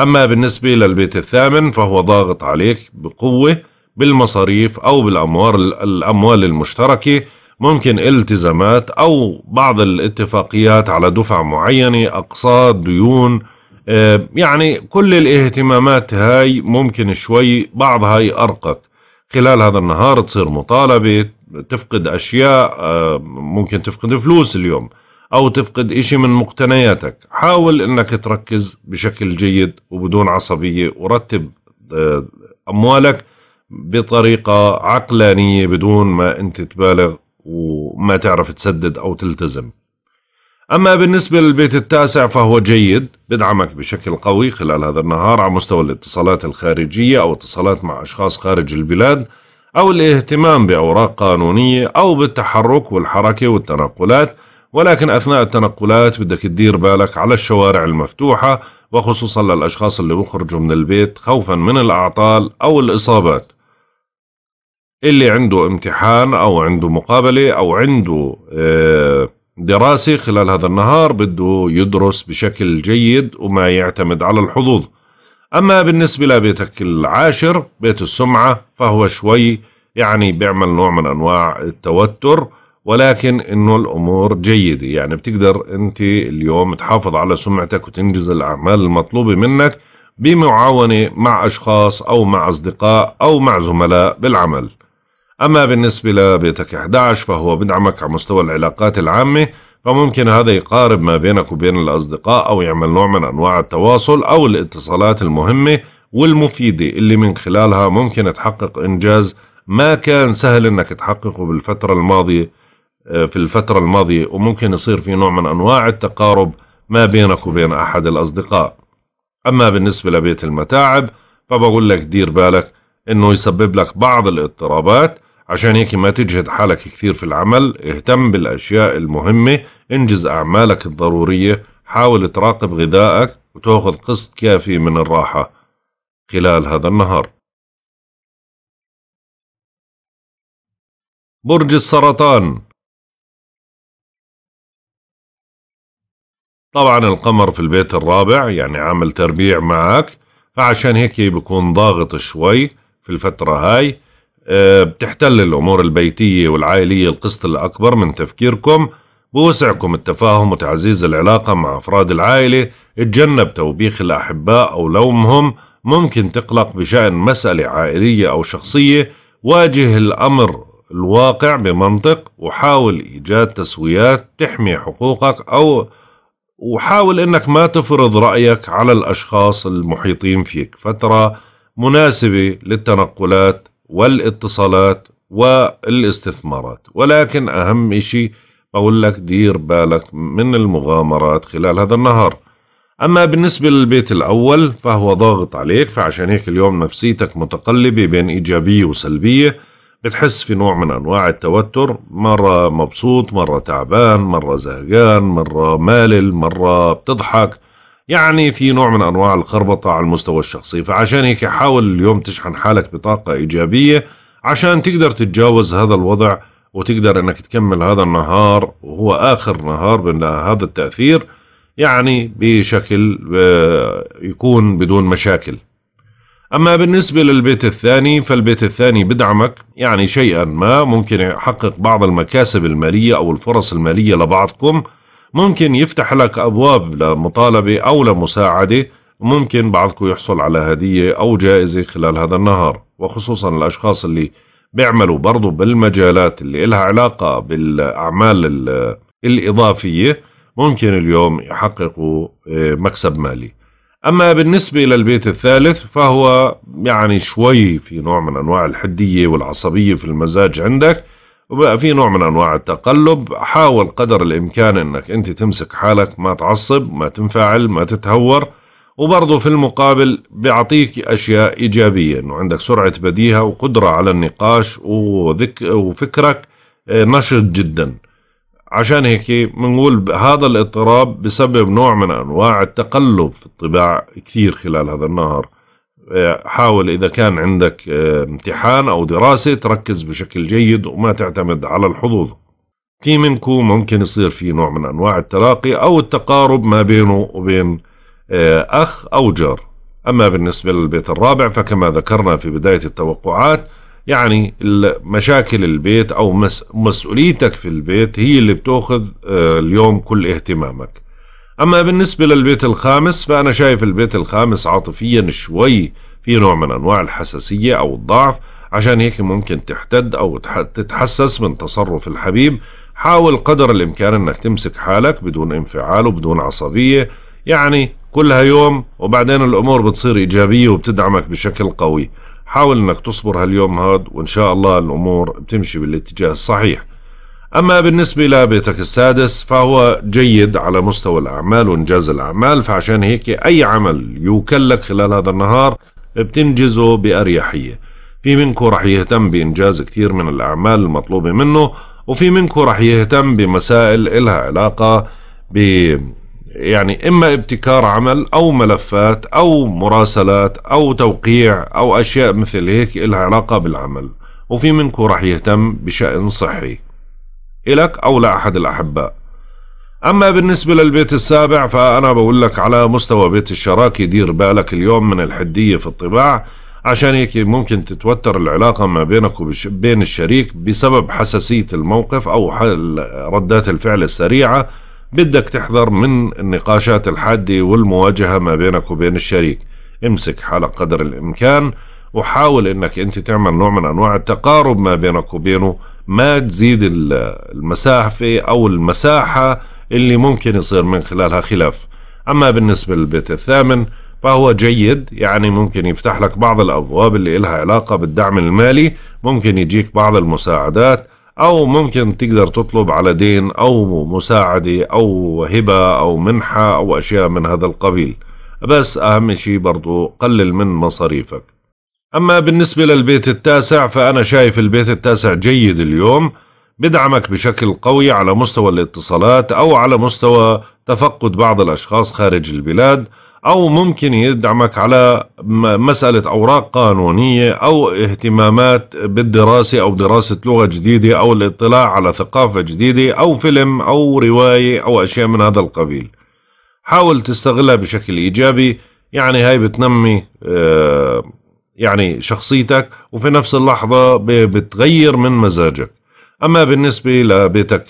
اما بالنسبه للبيت الثامن فهو ضاغط عليك بقوه بالمصاريف او بالاموال الاموال المشتركه ممكن التزامات او بعض الاتفاقيات على دفع معينه اقساط ديون آه، يعني كل الاهتمامات هاي ممكن شوي بعضها يأرقك خلال هذا النهار تصير مطالبة تفقد أشياء آه، ممكن تفقد فلوس اليوم أو تفقد إشي من مقتنياتك حاول أنك تركز بشكل جيد وبدون عصبية ورتب آه، أموالك بطريقة عقلانية بدون ما أنت تبالغ وما تعرف تسدد أو تلتزم أما بالنسبة للبيت التاسع فهو جيد بدعمك بشكل قوي خلال هذا النهار على مستوى الاتصالات الخارجية أو اتصالات مع أشخاص خارج البلاد أو الاهتمام بأوراق قانونية أو بالتحرك والحركة والتنقلات ولكن أثناء التنقلات بدك تدير بالك على الشوارع المفتوحة وخصوصا للأشخاص اللي بخرجوا من البيت خوفا من الأعطال أو الإصابات اللي عنده امتحان أو عنده مقابلة أو عنده آه دراسة خلال هذا النهار بده يدرس بشكل جيد وما يعتمد على الحظوظ أما بالنسبة لبيتك العاشر بيت السمعة فهو شوي يعني بيعمل نوع من أنواع التوتر ولكن إنه الأمور جيدة يعني بتقدر أنت اليوم تحافظ على سمعتك وتنجز الأعمال المطلوبة منك بمعاونة مع أشخاص أو مع أصدقاء أو مع زملاء بالعمل أما بالنسبة لبيتك 11 فهو بدعمك على مستوى العلاقات العامة فممكن هذا يقارب ما بينك وبين الأصدقاء أو يعمل نوع من أنواع التواصل أو الاتصالات المهمة والمفيدة اللي من خلالها ممكن تحقق إنجاز ما كان سهل أنك تحققه بالفترة الماضية آه، في الفترة الماضية وممكن يصير في نوع من أنواع التقارب ما بينك وبين أحد الأصدقاء أما بالنسبة لبيت المتاعب فبقول لك دير بالك انه يسبب لك بعض الاضطرابات عشان هيك ما تجهد حالك كثير في العمل اهتم بالاشياء المهمة انجز اعمالك الضرورية حاول تراقب غذائك وتاخذ قسط كافي من الراحة خلال هذا النهار برج السرطان طبعا القمر في البيت الرابع يعني عامل تربيع معك فعشان هيك بيكون ضاغط شوي في الفترة هاي آه، بتحتل الأمور البيتية والعائلية القسط الأكبر من تفكيركم بوسعكم التفاهم وتعزيز العلاقة مع أفراد العائلة اتجنب توبيخ الأحباء أو لومهم ممكن تقلق بشأن مسألة عائلية أو شخصية واجه الأمر الواقع بمنطق وحاول إيجاد تسويات تحمي حقوقك أو وحاول انك ما تفرض رايك على الاشخاص المحيطين فيك فتره مناسبة للتنقلات والاتصالات والاستثمارات ولكن أهم إشي بقول لك دير بالك من المغامرات خلال هذا النهار أما بالنسبة للبيت الأول فهو ضاغط عليك فعشان هيك اليوم نفسيتك متقلبة بين إيجابية وسلبية بتحس في نوع من أنواع التوتر مرة مبسوط مرة تعبان مرة زهقان مرة مالل مرة بتضحك يعني في نوع من أنواع الخربطة على المستوى الشخصي فعشان هيك حاول اليوم تشحن حالك بطاقة إيجابية عشان تقدر تتجاوز هذا الوضع وتقدر أنك تكمل هذا النهار وهو آخر نهار من هذا التأثير يعني بشكل آه، يكون بدون مشاكل أما بالنسبة للبيت الثاني فالبيت الثاني بدعمك يعني شيئا ما ممكن يحقق بعض المكاسب المالية أو الفرص المالية لبعضكم ممكن يفتح لك أبواب لمطالبة أو لمساعدة ممكن بعضكم يحصل على هدية أو جائزة خلال هذا النهار وخصوصا الأشخاص اللي بيعملوا برضو بالمجالات اللي إلها علاقة بالأعمال الإضافية ممكن اليوم يحققوا آه، مكسب مالي أما بالنسبة للبيت الثالث فهو يعني شوي في نوع من أنواع الحدية والعصبية في المزاج عندك وبقى في نوع من انواع التقلب حاول قدر الامكان انك انت تمسك حالك ما تعصب ما تنفعل ما تتهور وبرضه في المقابل بيعطيك اشياء ايجابيه انه عندك سرعه بديهه وقدره على النقاش وذك وفكرك آه، نشط جدا عشان هيك بنقول هذا الاضطراب بسبب نوع من انواع التقلب في الطباع كثير خلال هذا النهار آه، حاول إذا كان عندك آه، امتحان أو دراسة تركز بشكل جيد وما تعتمد على الحظوظ في منكم ممكن يصير في نوع من أنواع التلاقي أو التقارب ما بينه وبين آه، أخ أو جار أما بالنسبة للبيت الرابع فكما ذكرنا في بداية التوقعات يعني مشاكل البيت أو مسؤوليتك في البيت هي اللي بتأخذ اليوم كل اهتمامك أما بالنسبة للبيت الخامس فأنا شايف البيت الخامس عاطفيا شوي في نوع من أنواع الحساسية أو الضعف عشان هيك ممكن تحتد أو تتحسس من تصرف الحبيب حاول قدر الإمكان أنك تمسك حالك بدون انفعال وبدون عصبية يعني كلها يوم وبعدين الأمور بتصير إيجابية وبتدعمك بشكل قوي حاول أنك تصبر هاليوم هاد وإن شاء الله الأمور بتمشي بالاتجاه الصحيح أما بالنسبة لبيتك السادس فهو جيد على مستوى الأعمال وإنجاز الأعمال فعشان هيك أي عمل يوكلك خلال هذا النهار بتنجزه بأريحية في منكم رح يهتم بإنجاز كثير من الأعمال المطلوبة منه وفي منكم رح يهتم بمسائل إلها علاقة ب يعني إما ابتكار عمل أو ملفات أو مراسلات أو توقيع أو أشياء مثل هيك إلها علاقة بالعمل وفي منكم رح يهتم بشأن صحي إلك أو لأحد الأحباء أما بالنسبة للبيت السابع فأنا بقول لك على مستوى بيت الشراكة دير بالك اليوم من الحدية في الطباع عشان هيك ممكن تتوتر العلاقة ما بينك وبين الشريك بسبب حساسية الموقف أو ردات الفعل السريعة بدك تحذر من النقاشات الحادة والمواجهة ما بينك وبين الشريك امسك حالك قدر الإمكان وحاول انك انت تعمل نوع من انواع التقارب ما بينك وبينه ما تزيد المسافة أو المساحة اللي ممكن يصير من خلالها خلاف أما بالنسبة للبيت الثامن فهو جيد يعني ممكن يفتح لك بعض الأبواب اللي إلها علاقة بالدعم المالي ممكن يجيك بعض المساعدات أو ممكن تقدر تطلب على دين أو مساعدة أو هبة أو منحة أو أشياء من هذا القبيل بس أهم شيء برضو قلل من مصاريفك أما بالنسبة للبيت التاسع فأنا شايف البيت التاسع جيد اليوم بدعمك بشكل قوي على مستوى الاتصالات أو على مستوى تفقد بعض الأشخاص خارج البلاد أو ممكن يدعمك على مسألة أوراق قانونية أو اهتمامات بالدراسة أو دراسة لغة جديدة أو الاطلاع على ثقافة جديدة أو فيلم أو رواية أو أشياء من هذا القبيل حاول تستغلها بشكل إيجابي يعني هاي بتنمي آه، يعني شخصيتك وفي نفس اللحظة بتغير من مزاجك أما بالنسبة لبيتك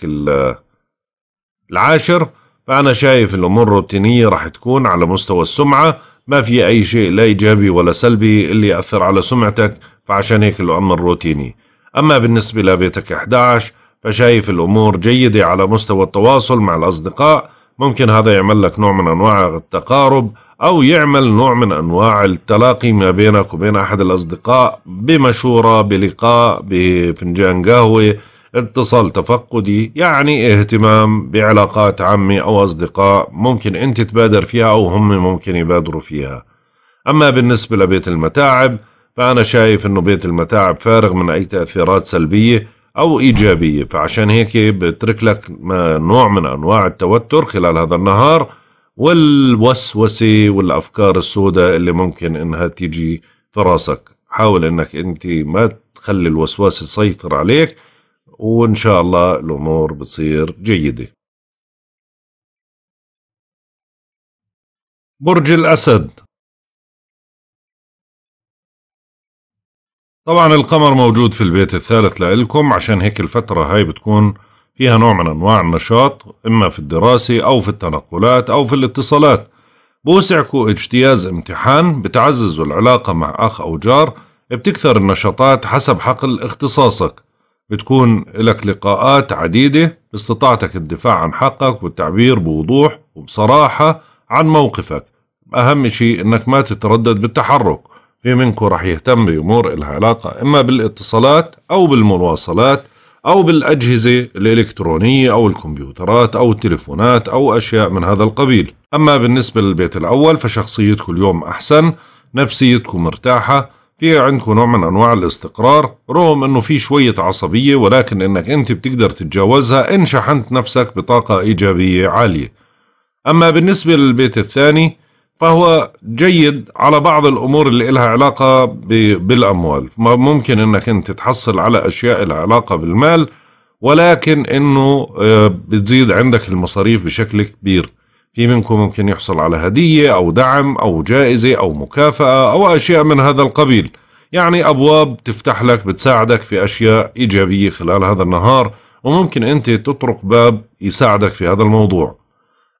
العاشر فأنا شايف الأمور الروتينية راح تكون على مستوى السمعة ما في أي شيء لا إيجابي ولا سلبي اللي يأثر على سمعتك فعشان هيك الأمر روتيني أما بالنسبة لبيتك 11 فشايف الأمور جيدة على مستوى التواصل مع الأصدقاء ممكن هذا يعمل لك نوع من أنواع التقارب أو يعمل نوع من أنواع التلاقي ما بينك وبين أحد الأصدقاء بمشورة بلقاء بفنجان قهوة اتصال تفقدي يعني اهتمام بعلاقات عامة أو أصدقاء ممكن أنت تبادر فيها أو هم ممكن يبادروا فيها أما بالنسبة لبيت المتاعب فأنا شايف أنه بيت المتاعب فارغ من أي تأثيرات سلبية أو إيجابية فعشان هيك بترك لك نوع من أنواع التوتر خلال هذا النهار والوسوسة والأفكار السوداء اللي ممكن إنها تيجي في راسك حاول إنك أنت ما تخلي الوسواس يسيطر عليك وإن شاء الله الأمور بتصير جيدة برج الأسد طبعا القمر موجود في البيت الثالث لإلكم عشان هيك الفترة هاي بتكون فيها نوع من أنواع النشاط إما في الدراسة أو في التنقلات أو في الاتصالات بوسعكوا اجتياز امتحان بتعززوا العلاقة مع أخ أو جار بتكثر النشاطات حسب حقل اختصاصك بتكون لك لقاءات عديدة باستطاعتك الدفاع عن حقك والتعبير بوضوح وبصراحة عن موقفك أهم شيء إنك ما تتردد بالتحرك في منكم رح يهتم بأمور إلها علاقة إما بالاتصالات أو بالمواصلات أو بالأجهزة الإلكترونية أو الكمبيوترات أو التلفونات أو أشياء من هذا القبيل أما بالنسبة للبيت الأول فشخصيتكم اليوم أحسن نفسيتكم مرتاحة في عندكم نوع من أنواع الاستقرار رغم أنه في شوية عصبية ولكن أنك أنت بتقدر تتجاوزها إن شحنت نفسك بطاقة إيجابية عالية أما بالنسبة للبيت الثاني فهو جيد على بعض الامور اللي لها علاقه بالاموال ممكن انك انت تحصل على اشياء لها علاقه بالمال ولكن انه آه، بتزيد عندك المصاريف بشكل كبير في منكم ممكن يحصل على هديه او دعم او جائزه او مكافاه او اشياء من هذا القبيل يعني ابواب تفتح لك بتساعدك في اشياء ايجابيه خلال هذا النهار وممكن انت تطرق باب يساعدك في هذا الموضوع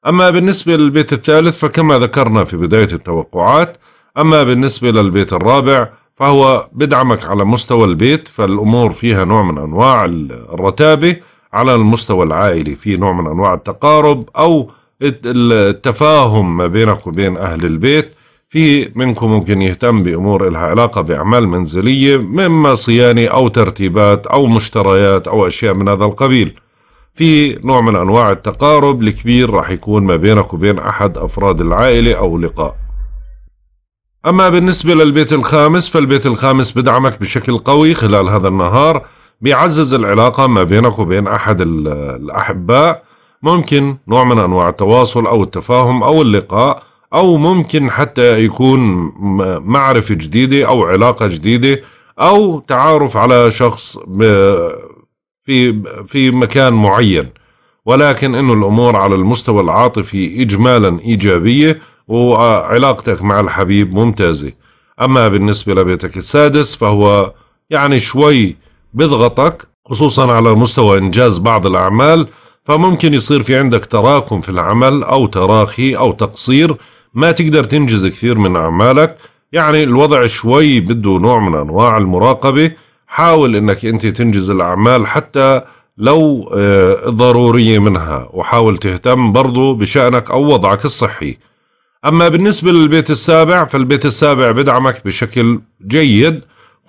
أما بالنسبة للبيت الثالث فكما ذكرنا في بداية التوقعات أما بالنسبة للبيت الرابع فهو بدعمك على مستوى البيت فالأمور فيها نوع من أنواع الرتابة على المستوى العائلي في نوع من أنواع التقارب أو التفاهم ما بينك وبين أهل البيت في منكم ممكن يهتم بأمور لها علاقة بأعمال منزلية مما صيانة أو ترتيبات أو مشتريات أو أشياء من هذا القبيل في نوع من أنواع التقارب الكبير راح يكون ما بينك وبين أحد أفراد العائلة أو لقاء أما بالنسبة للبيت الخامس فالبيت الخامس بدعمك بشكل قوي خلال هذا النهار بيعزز العلاقة ما بينك وبين أحد الأحباء ممكن نوع من أنواع التواصل أو التفاهم أو اللقاء أو ممكن حتى يكون معرفة جديدة أو علاقة جديدة أو تعارف على شخص في في مكان معين ولكن انه الامور على المستوى العاطفي اجمالا ايجابيه وعلاقتك مع الحبيب ممتازه اما بالنسبه لبيتك السادس فهو يعني شوي بضغطك خصوصا على مستوى انجاز بعض الاعمال فممكن يصير في عندك تراكم في العمل او تراخي او تقصير ما تقدر تنجز كثير من اعمالك يعني الوضع شوي بده نوع من انواع المراقبه حاول انك انت تنجز الاعمال حتى لو آه، ضرورية منها وحاول تهتم برضو بشأنك أو وضعك الصحي أما بالنسبة للبيت السابع فالبيت السابع بدعمك بشكل جيد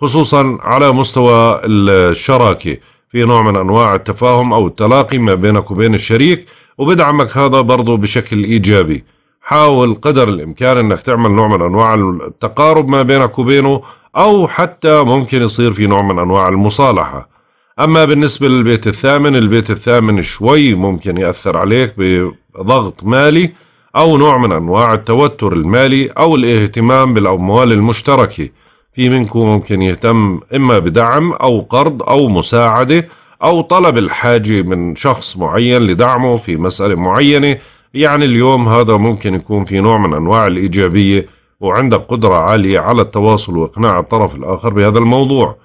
خصوصا على مستوى الشراكة في نوع من أنواع التفاهم أو التلاقي ما بينك وبين الشريك وبدعمك هذا برضو بشكل إيجابي حاول قدر الإمكان أنك تعمل نوع من أنواع التقارب ما بينك وبينه أو حتى ممكن يصير في نوع من أنواع المصالحة أما بالنسبة للبيت الثامن البيت الثامن شوي ممكن يأثر عليك بضغط مالي أو نوع من أنواع التوتر المالي أو الاهتمام بالأموال المشتركة في منكم ممكن يهتم إما بدعم أو قرض أو مساعدة أو طلب الحاجة من شخص معين لدعمه في مسألة معينة يعني اليوم هذا ممكن يكون في نوع من أنواع الإيجابية وعندك قدرة عالية على التواصل وإقناع الطرف الآخر بهذا الموضوع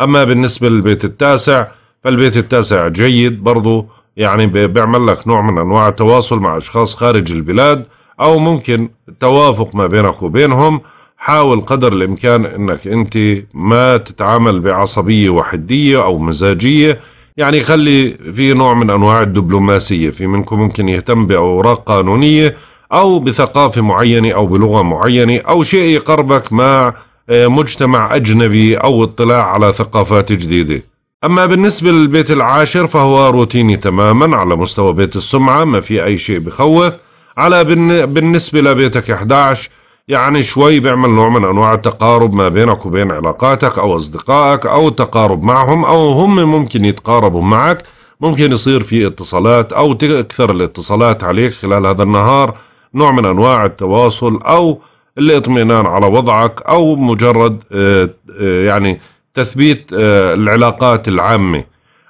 أما بالنسبة للبيت التاسع فالبيت التاسع جيد برضو يعني بيعمل لك نوع من أنواع التواصل مع أشخاص خارج البلاد أو ممكن توافق ما بينك وبينهم حاول قدر الإمكان أنك أنت ما تتعامل بعصبية وحدية أو مزاجية يعني خلي في نوع من أنواع الدبلوماسية في منكم ممكن يهتم بأوراق قانونية أو بثقافة معينة أو بلغة معينة أو شيء يقربك مع آه، مجتمع أجنبي أو اطلاع على ثقافات جديدة أما بالنسبة للبيت العاشر فهو روتيني تماما على مستوى بيت السمعة ما في أي شيء بخوف على بالنسبة لبيتك 11 يعني شوي بيعمل نوع من أنواع التقارب ما بينك وبين علاقاتك أو أصدقائك أو التقارب معهم أو هم ممكن يتقاربوا معك ممكن يصير في اتصالات أو تكثر الاتصالات عليك خلال هذا النهار نوع من أنواع التواصل أو الاطمئنان على وضعك أو مجرد آه، آه، يعني تثبيت آه، العلاقات العامة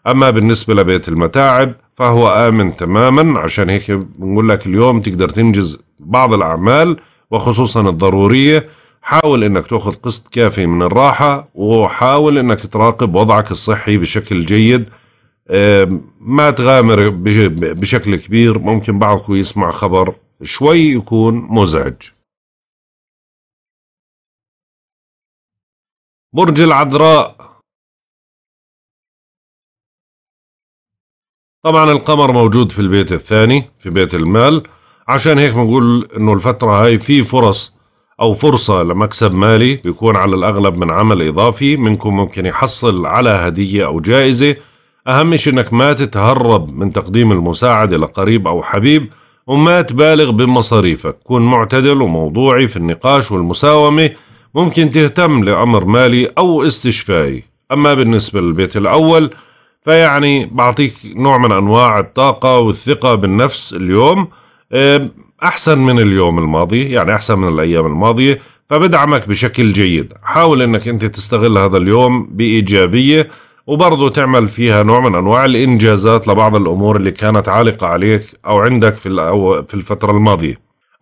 أما بالنسبة لبيت المتاعب فهو آمن تماما عشان هيك بنقول لك اليوم تقدر تنجز بعض الأعمال وخصوصا الضرورية حاول انك تاخذ قسط كافي من الراحة وحاول انك تراقب وضعك الصحي بشكل جيد ما تغامر بشكل كبير ممكن بعضكم يسمع خبر شوي يكون مزعج برج العذراء طبعا القمر موجود في البيت الثاني في بيت المال عشان هيك بنقول انه الفترة هاي في فرص او فرصة لمكسب مالي بيكون على الاغلب من عمل اضافي منكم ممكن يحصل على هدية او جائزة اهم شيء انك ما تتهرب من تقديم المساعدة لقريب او حبيب وما تبالغ بمصاريفك كن معتدل وموضوعي في النقاش والمساومة ممكن تهتم لأمر مالي أو استشفائي أما بالنسبة للبيت الأول فيعني بعطيك نوع من أنواع الطاقة والثقة بالنفس اليوم أحسن من اليوم الماضي يعني أحسن من الأيام الماضية فبدعمك بشكل جيد حاول أنك أنت تستغل هذا اليوم بإيجابية وبرضه تعمل فيها نوع من انواع الانجازات لبعض الامور اللي كانت عالقه عليك او عندك في في الفتره الماضيه.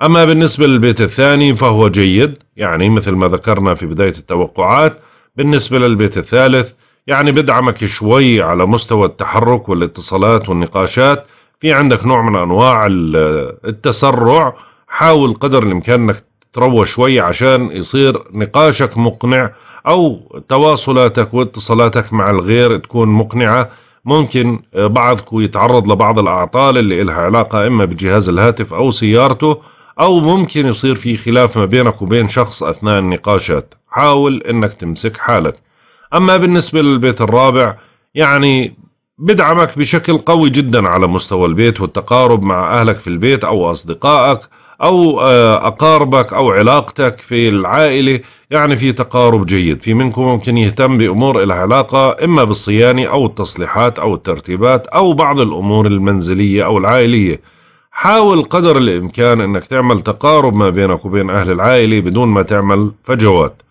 اما بالنسبه للبيت الثاني فهو جيد يعني مثل ما ذكرنا في بدايه التوقعات بالنسبه للبيت الثالث يعني بدعمك شوي على مستوى التحرك والاتصالات والنقاشات في عندك نوع من انواع التسرع حاول قدر الامكان انك تروى شوي عشان يصير نقاشك مقنع أو تواصلاتك واتصالاتك مع الغير تكون مقنعة ممكن آه، بعضكم يتعرض لبعض الأعطال اللي إلها علاقة إما بجهاز الهاتف أو سيارته أو ممكن يصير في خلاف ما بينك وبين شخص أثناء النقاشات حاول إنك تمسك حالك أما بالنسبة للبيت الرابع يعني بدعمك بشكل قوي جدا على مستوى البيت والتقارب مع أهلك في البيت أو أصدقائك أو آه، أقاربك أو علاقتك في العائلة يعني في تقارب جيد في منكم ممكن يهتم بأمور لها علاقة إما بالصيانة أو التصليحات أو الترتيبات أو بعض الأمور المنزلية أو العائلية حاول قدر الإمكان أنك تعمل تقارب ما بينك وبين أهل العائلة بدون ما تعمل فجوات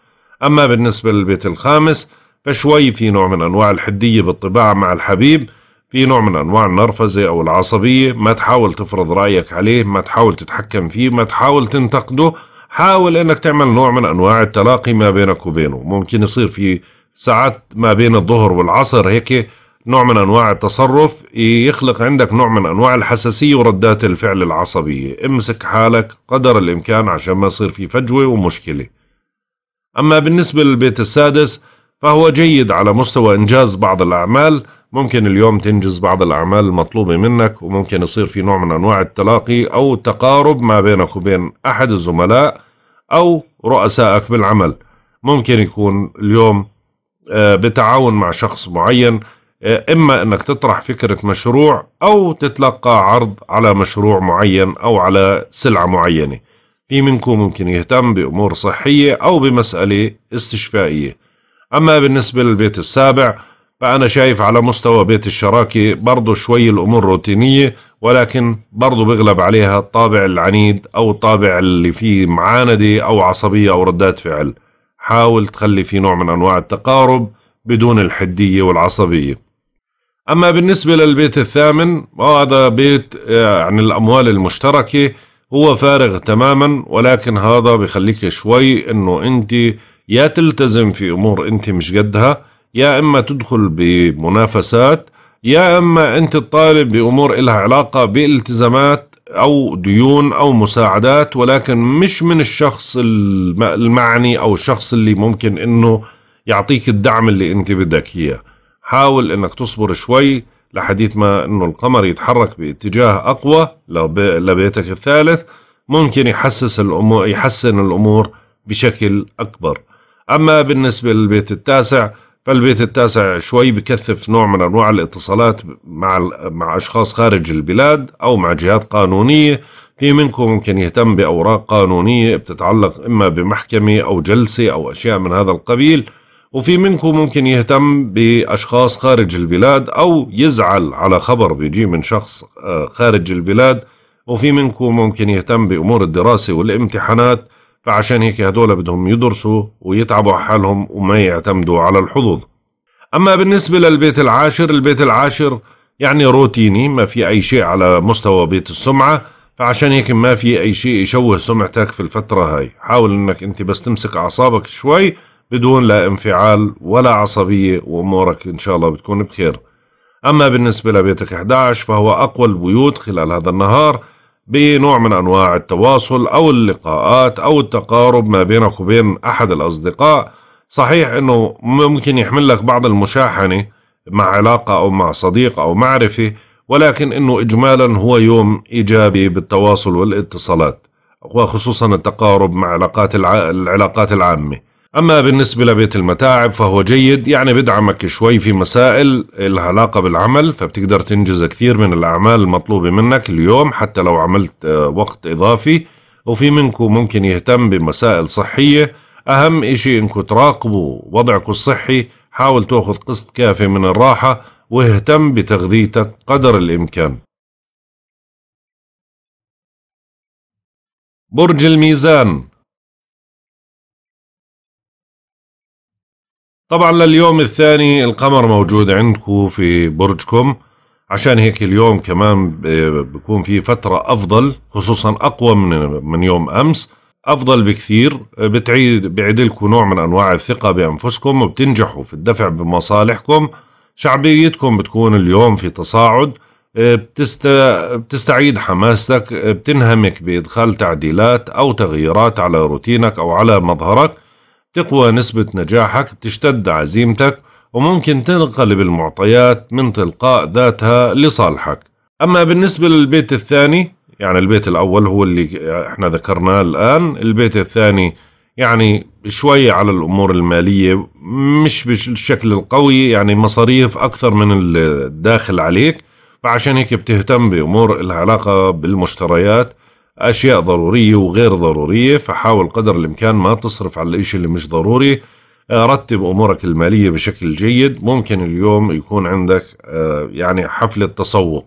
أما بالنسبة للبيت الخامس فشوي في نوع من أنواع الحدية بالطباع مع الحبيب في نوع من انواع النرفزه او العصبيه ما تحاول تفرض رايك عليه ما تحاول تتحكم فيه ما تحاول تنتقده حاول انك تعمل نوع من انواع التلاقي ما بينك وبينه ممكن يصير في ساعات ما بين الظهر والعصر هيك نوع من انواع التصرف يخلق عندك نوع من انواع الحساسيه وردات الفعل العصبيه امسك حالك قدر الامكان عشان ما يصير في فجوه ومشكله اما بالنسبه للبيت السادس فهو جيد على مستوى انجاز بعض الاعمال ممكن اليوم تنجز بعض الأعمال المطلوبة منك وممكن يصير في نوع من أنواع التلاقي أو تقارب ما بينك وبين أحد الزملاء أو رؤسائك بالعمل ممكن يكون اليوم آه، بتعاون مع شخص معين آه، إما أنك تطرح فكرة مشروع أو تتلقى عرض على مشروع معين أو على سلعة معينة في منكم ممكن يهتم بأمور صحية أو بمسألة استشفائية أما بالنسبة للبيت السابع فأنا شايف على مستوى بيت الشراكة برضه شوي الأمور روتينية ولكن برضه بغلب عليها الطابع العنيد أو الطابع اللي فيه معاندة أو عصبية أو ردات فعل حاول تخلي فيه نوع من أنواع التقارب بدون الحدية والعصبية أما بالنسبة للبيت الثامن هذا بيت آه، عن الأموال المشتركة هو فارغ تماما ولكن هذا بخليك شوي أنه أنت يا تلتزم في أمور أنت مش قدها يا إما تدخل بمنافسات يا إما أنت تطالب بأمور إلها علاقة بالتزامات أو ديون أو مساعدات ولكن مش من الشخص المعني أو الشخص اللي ممكن أنه يعطيك الدعم اللي أنت بدك إياه حاول أنك تصبر شوي لحديث ما أنه القمر يتحرك باتجاه أقوى لبيتك الثالث ممكن يحسس الأمور يحسن الأمور بشكل أكبر أما بالنسبة للبيت التاسع فالبيت التاسع شوي بكثف نوع من انواع الاتصالات مع مع اشخاص خارج البلاد او مع جهات قانونيه في منكم ممكن يهتم باوراق قانونيه بتتعلق اما بمحكمه او جلسه او اشياء من هذا القبيل وفي منكم ممكن يهتم باشخاص خارج البلاد او يزعل على خبر بيجي من شخص آه، خارج البلاد وفي منكم ممكن يهتم بامور الدراسه والامتحانات فعشان هيك هدول بدهم يدرسوا ويتعبوا حالهم وما يعتمدوا على الحظوظ أما بالنسبة للبيت العاشر البيت العاشر يعني روتيني ما في أي شيء على مستوى بيت السمعة فعشان هيك ما في أي شيء يشوه سمعتك في الفترة هاي حاول أنك أنت بس تمسك أعصابك شوي بدون لا انفعال ولا عصبية وأمورك إن شاء الله بتكون بخير أما بالنسبة لبيتك 11 فهو أقوى البيوت خلال هذا النهار بنوع من أنواع التواصل أو اللقاءات أو التقارب ما بينك وبين أحد الأصدقاء صحيح أنه ممكن يحمل لك بعض المشاحنة مع علاقة أو مع صديق أو معرفة ولكن أنه إجمالا هو يوم إيجابي بالتواصل والاتصالات وخصوصا التقارب مع علاقات العلاقات العامة أما بالنسبة لبيت المتاعب فهو جيد يعني بدعمك شوي في مسائل لها علاقة بالعمل فبتقدر تنجز كثير من الأعمال المطلوبة منك اليوم حتى لو عملت آه، وقت إضافي وفي منكم ممكن يهتم بمسائل صحية أهم إشي إنكم تراقبوا وضعكم الصحي حاول تأخذ قسط كافي من الراحة واهتم بتغذيتك قدر الإمكان برج الميزان طبعا لليوم الثاني القمر موجود عندكم في برجكم عشان هيك اليوم كمان بكون في فترة أفضل خصوصا أقوى من من يوم أمس أفضل بكثير بتعيد بعيد لكم نوع من أنواع الثقة بأنفسكم وبتنجحوا في الدفع بمصالحكم شعبيتكم بتكون اليوم في تصاعد بتست... بتستعيد حماستك بتنهمك بإدخال تعديلات أو تغييرات على روتينك أو على مظهرك تقوى نسبة نجاحك بتشتد عزيمتك وممكن تنقلب المعطيات من تلقاء ذاتها لصالحك أما بالنسبة للبيت الثاني يعني البيت الأول هو اللي احنا ذكرناه الآن البيت الثاني يعني شوي على الأمور المالية مش بالشكل القوي يعني مصاريف أكثر من الداخل عليك فعشان هيك بتهتم بأمور العلاقة بالمشتريات أشياء ضرورية وغير ضرورية فحاول قدر الإمكان ما تصرف على الإشي اللي مش ضروري آه، رتب أمورك المالية بشكل جيد ممكن اليوم يكون عندك آه، يعني حفلة تسوق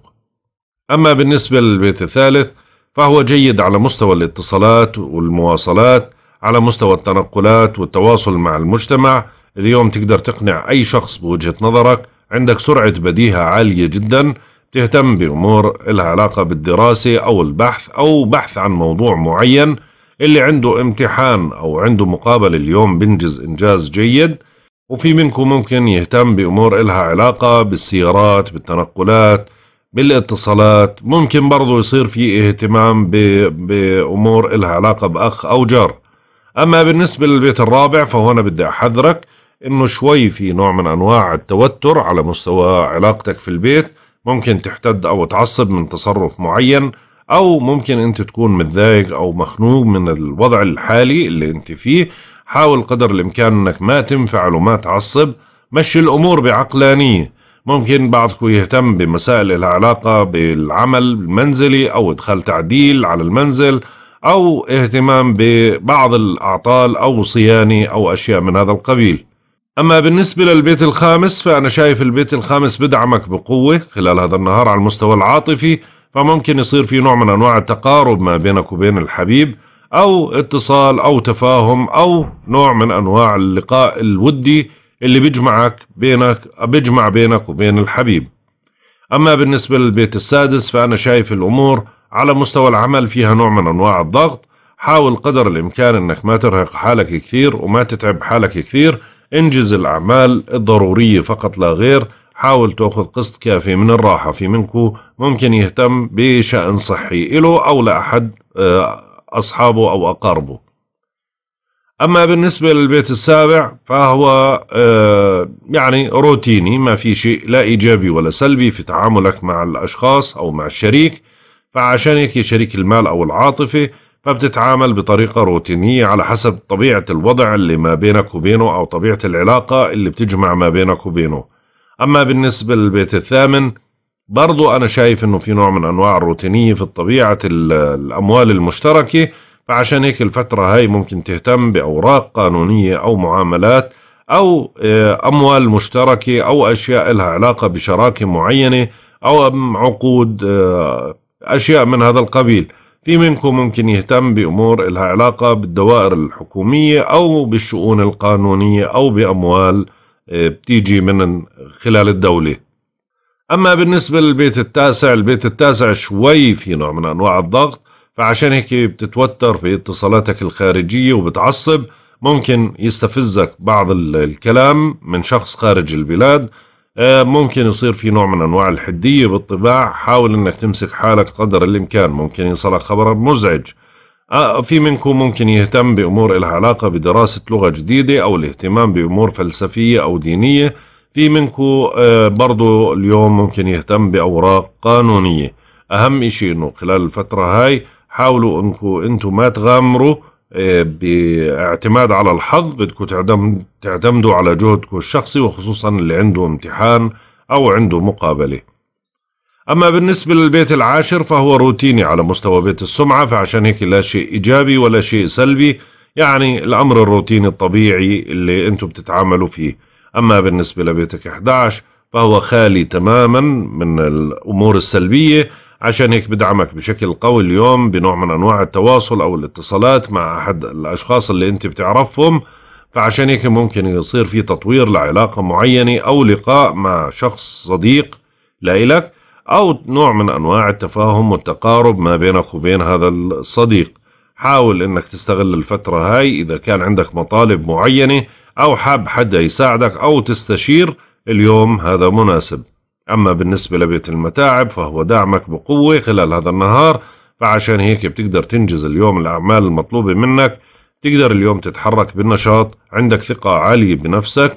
أما بالنسبة للبيت الثالث فهو جيد على مستوى الاتصالات والمواصلات على مستوى التنقلات والتواصل مع المجتمع اليوم تقدر تقنع أي شخص بوجهة نظرك عندك سرعة بديهة عالية جدا تهتم بأمور لها علاقة بالدراسة أو البحث أو بحث عن موضوع معين اللي عنده امتحان أو عنده مقابلة اليوم بنجز إنجاز جيد وفي منكم ممكن يهتم بأمور إلها علاقة بالسيارات بالتنقلات بالاتصالات ممكن برضو يصير في اهتمام بأمور إلها علاقة بأخ أو جار أما بالنسبة للبيت الرابع فهنا بدي أحذرك إنه شوي في نوع من أنواع التوتر على مستوى علاقتك في البيت ممكن تحتد أو تعصب من تصرف معين أو ممكن أنت تكون متضايق أو مخنوق من الوضع الحالي اللي أنت فيه حاول قدر الإمكان أنك ما تنفعل وما تعصب مشي الأمور بعقلانية ممكن بعضكم يهتم بمسائل العلاقة بالعمل المنزلي أو إدخال تعديل على المنزل أو اهتمام ببعض الأعطال أو صيانة أو أشياء من هذا القبيل أما بالنسبة للبيت الخامس فأنا شايف البيت الخامس بدعمك بقوة خلال هذا النهار على المستوى العاطفي فممكن يصير في نوع من أنواع التقارب ما بينك وبين الحبيب أو اتصال أو تفاهم أو نوع من أنواع اللقاء الودي اللي بيجمعك بينك بيجمع بينك وبين الحبيب أما بالنسبة للبيت السادس فأنا شايف الأمور على مستوى العمل فيها نوع من أنواع الضغط حاول قدر الإمكان أنك ما ترهق حالك كثير وما تتعب حالك كثير انجز الأعمال الضرورية فقط لا غير حاول تأخذ قسط كافي من الراحة في منكو ممكن يهتم بشأن صحي إله أو لأحد آه، أصحابه أو أقاربه أما بالنسبة للبيت السابع فهو آه، يعني روتيني ما في شيء لا إيجابي ولا سلبي في تعاملك مع الأشخاص أو مع الشريك فعشان هيك شريك المال أو العاطفة فبتتعامل بطريقة روتينية على حسب طبيعة الوضع اللي ما بينك وبينه أو طبيعة العلاقة اللي بتجمع ما بينك وبينه أما بالنسبة للبيت الثامن برضو أنا شايف أنه في نوع من أنواع الروتينية في طبيعة الأموال المشتركة فعشان هيك الفترة هاي ممكن تهتم بأوراق قانونية أو معاملات أو آه، أموال مشتركة أو أشياء لها علاقة بشراكة معينة أو عقود آه، أشياء من هذا القبيل في منكم ممكن يهتم بأمور إلها علاقة بالدوائر الحكومية أو بالشؤون القانونية أو بأموال آه، بتيجي من خلال الدولة أما بالنسبة للبيت التاسع البيت التاسع شوي في نوع من أنواع الضغط فعشان هيك بتتوتر في اتصالاتك الخارجية وبتعصب ممكن يستفزك بعض الكلام من شخص خارج البلاد آه، ممكن يصير في نوع من أنواع الحدية بالطباع حاول أنك تمسك حالك قدر الإمكان ممكن يصلك خبر مزعج آه، في منكم ممكن يهتم بأمور لها علاقة بدراسة لغة جديدة أو الاهتمام بأمور فلسفية أو دينية في منكم آه، برضو اليوم ممكن يهتم بأوراق قانونية أهم إشي أنه خلال الفترة هاي حاولوا أنكم أنتم ما تغامروا إيه، باعتماد على الحظ بدكم تعتمدوا على جهدكم الشخصي وخصوصا اللي عنده امتحان أو عنده مقابلة أما بالنسبة للبيت العاشر فهو روتيني على مستوى بيت السمعة فعشان هيك لا شيء إيجابي ولا شيء سلبي يعني الأمر الروتيني الطبيعي اللي أنتم بتتعاملوا فيه أما بالنسبة لبيتك 11 فهو خالي تماما من الأمور السلبية عشان هيك بدعمك بشكل قوي اليوم بنوع من انواع التواصل او الاتصالات مع احد الاشخاص اللي انت بتعرفهم فعشان هيك ممكن يصير في تطوير لعلاقة معينة او لقاء مع شخص صديق لإلك او نوع من انواع التفاهم والتقارب ما بينك وبين هذا الصديق حاول انك تستغل الفترة هاي اذا كان عندك مطالب معينة او حاب حدا يساعدك او تستشير اليوم هذا مناسب أما بالنسبة لبيت المتاعب فهو دعمك بقوة خلال هذا النهار فعشان هيك بتقدر تنجز اليوم الأعمال المطلوبة منك تقدر اليوم تتحرك بالنشاط عندك ثقة عالية بنفسك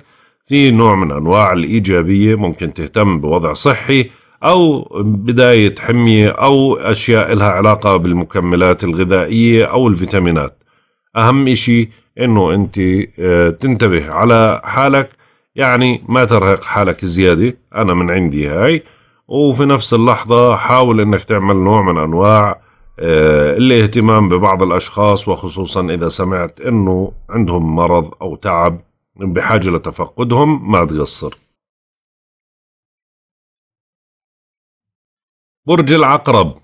في نوع من أنواع الإيجابية ممكن تهتم بوضع صحي أو بداية حمية أو أشياء لها علاقة بالمكملات الغذائية أو الفيتامينات أهم إشي إنه أنت آه، تنتبه على حالك يعني ما ترهق حالك زيادة أنا من عندي هاي وفي نفس اللحظة حاول أنك تعمل نوع من أنواع آه، الاهتمام ببعض الأشخاص وخصوصا إذا سمعت أنه عندهم مرض أو تعب بحاجة لتفقدهم ما تقصر برج العقرب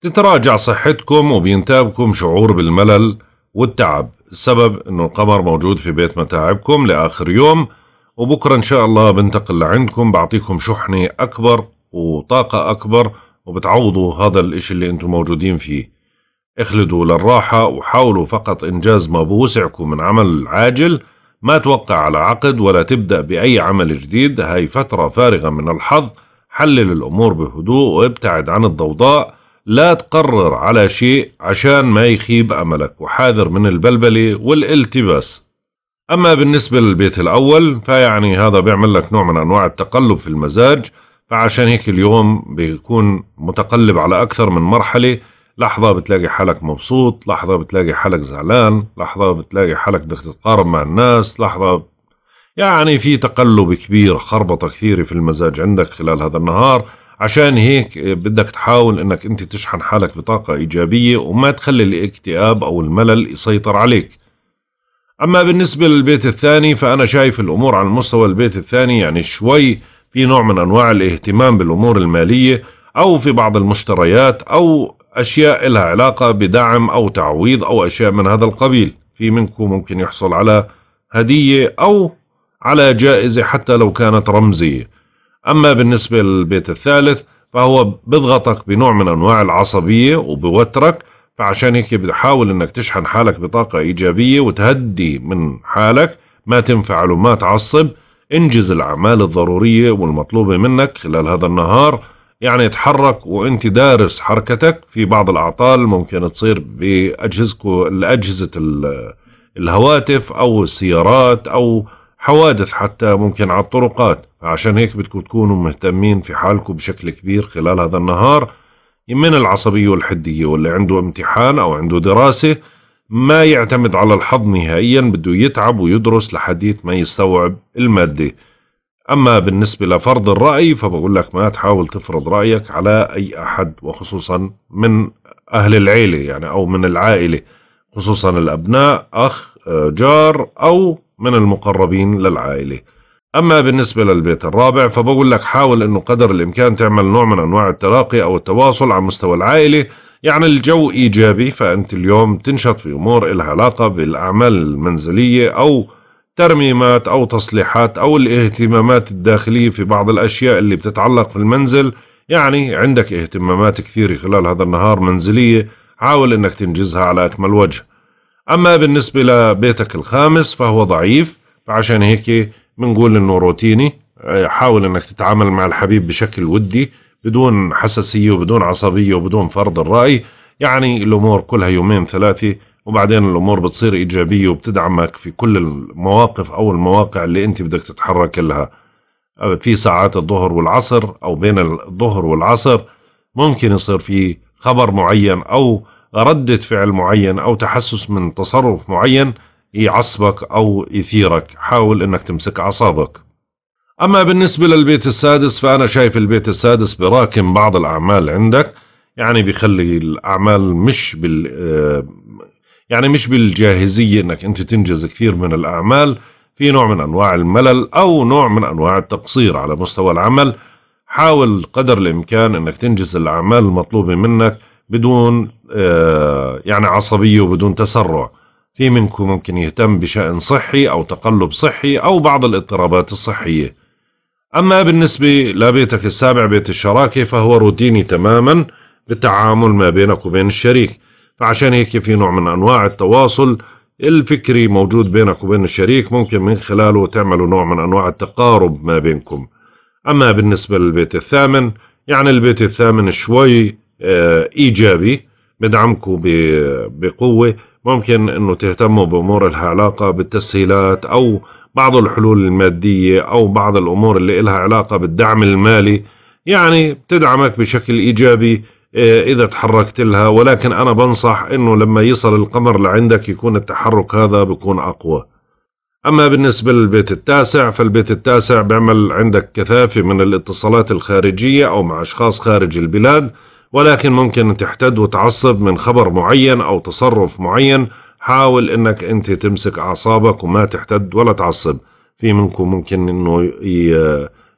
تتراجع صحتكم وبينتابكم شعور بالملل والتعب السبب انه القمر موجود في بيت متاعبكم لاخر يوم وبكره ان شاء الله بنتقل لعندكم بعطيكم شحنه اكبر وطاقه اكبر وبتعوضوا هذا الاشي اللي انتم موجودين فيه اخلدوا للراحة وحاولوا فقط إنجاز ما بوسعكم من عمل عاجل ما توقع على عقد ولا تبدأ بأي عمل جديد هاي فترة فارغة من الحظ حلل الأمور بهدوء وابتعد عن الضوضاء لا تقرر على شيء عشان ما يخيب أملك وحاذر من البلبلة والالتباس أما بالنسبة للبيت الأول فيعني هذا بيعمل لك نوع من أنواع التقلب في المزاج فعشان هيك اليوم بيكون متقلب على أكثر من مرحلة لحظة بتلاقي حالك مبسوط لحظة بتلاقي حالك زعلان لحظة بتلاقي حالك بدك تتقارب مع الناس لحظة يعني في تقلب كبير خربطة كثيرة في المزاج عندك خلال هذا النهار عشان هيك بدك تحاول انك انت تشحن حالك بطاقة ايجابية وما تخلي الاكتئاب او الملل يسيطر عليك اما بالنسبة للبيت الثاني فانا شايف الامور على مستوى البيت الثاني يعني شوي في نوع من انواع الاهتمام بالامور المالية او في بعض المشتريات او اشياء لها علاقة بدعم او تعويض او اشياء من هذا القبيل في منكم ممكن يحصل على هدية او على جائزة حتى لو كانت رمزية أما بالنسبة للبيت الثالث فهو بضغطك بنوع من أنواع العصبية وبوترك فعشان هيك بتحاول انك تشحن حالك بطاقة ايجابية وتهدي من حالك ما تنفعل وما تعصب انجز الاعمال الضرورية والمطلوبة منك خلال هذا النهار يعني تحرك وانت دارس حركتك في بعض الاعطال ممكن تصير باجهزة الاجهزة الهواتف او السيارات او حوادث حتى ممكن على الطرقات عشان هيك بدكم تكونوا مهتمين في حالكم بشكل كبير خلال هذا النهار من العصبية والحدية واللي عنده امتحان أو عنده دراسة ما يعتمد على الحظ نهائيا بده يتعب ويدرس لحديت ما يستوعب المادة أما بالنسبة لفرض الرأي فبقول لك ما تحاول تفرض رأيك على أي أحد وخصوصا من أهل العيلة يعني أو من العائلة خصوصا الأبناء أخ آه، جار أو من المقربين للعائلة أما بالنسبة للبيت الرابع فبقول لك حاول أنه قدر الإمكان تعمل نوع من أنواع التلاقي أو التواصل على مستوى العائلة يعني الجو إيجابي فأنت اليوم تنشط في أمور إلها علاقة بالأعمال المنزلية أو ترميمات أو تصليحات أو الاهتمامات الداخلية في بعض الأشياء اللي بتتعلق في المنزل يعني عندك اهتمامات كثيرة خلال هذا النهار منزلية حاول أنك تنجزها على أكمل وجه أما بالنسبة لبيتك الخامس فهو ضعيف فعشان هيك بنقول إنه روتيني آه، حاول إنك تتعامل مع الحبيب بشكل ودي بدون حساسية وبدون عصبية وبدون فرض الرأي يعني الأمور كلها يومين ثلاثة وبعدين الأمور بتصير إيجابية وبتدعمك في كل المواقف أو المواقع اللي أنت بدك تتحرك لها آه، في ساعات الظهر والعصر أو بين الظهر والعصر ممكن يصير في خبر معين أو ردة فعل معين أو تحسس من تصرف معين يعصبك أو يثيرك حاول أنك تمسك أعصابك أما بالنسبة للبيت السادس فأنا شايف البيت السادس براكم بعض الأعمال عندك يعني بيخلي الأعمال مش بال آه، يعني مش بالجاهزية أنك أنت تنجز كثير من الأعمال في نوع من أنواع الملل أو نوع من أنواع التقصير على مستوى العمل حاول قدر الإمكان أنك تنجز الأعمال المطلوبة منك بدون آه، يعني عصبيه وبدون تسرع في منكم ممكن يهتم بشأن صحي أو تقلب صحي أو بعض الاضطرابات الصحية أما بالنسبة لبيتك السابع بيت الشراكة فهو روتيني تماما بالتعامل ما بينك وبين الشريك فعشان هيك في نوع من أنواع التواصل الفكري موجود بينك وبين الشريك ممكن من خلاله تعملوا نوع من أنواع التقارب ما بينكم أما بالنسبة للبيت الثامن يعني البيت الثامن شوي آه، ايجابي بدعمكم بقوه ممكن انه تهتموا بامور لها علاقه بالتسهيلات او بعض الحلول الماديه او بعض الامور اللي لها علاقه بالدعم المالي يعني بتدعمك بشكل ايجابي آه، اذا تحركت لها ولكن انا بنصح انه لما يصل القمر لعندك يكون التحرك هذا بيكون اقوى اما بالنسبه للبيت التاسع فالبيت التاسع بيعمل عندك كثافه من الاتصالات الخارجيه او مع اشخاص خارج البلاد ولكن ممكن تحتد وتعصب من خبر معين أو تصرف معين حاول انك انت تمسك اعصابك وما تحتد ولا تعصب في منكم ممكن انه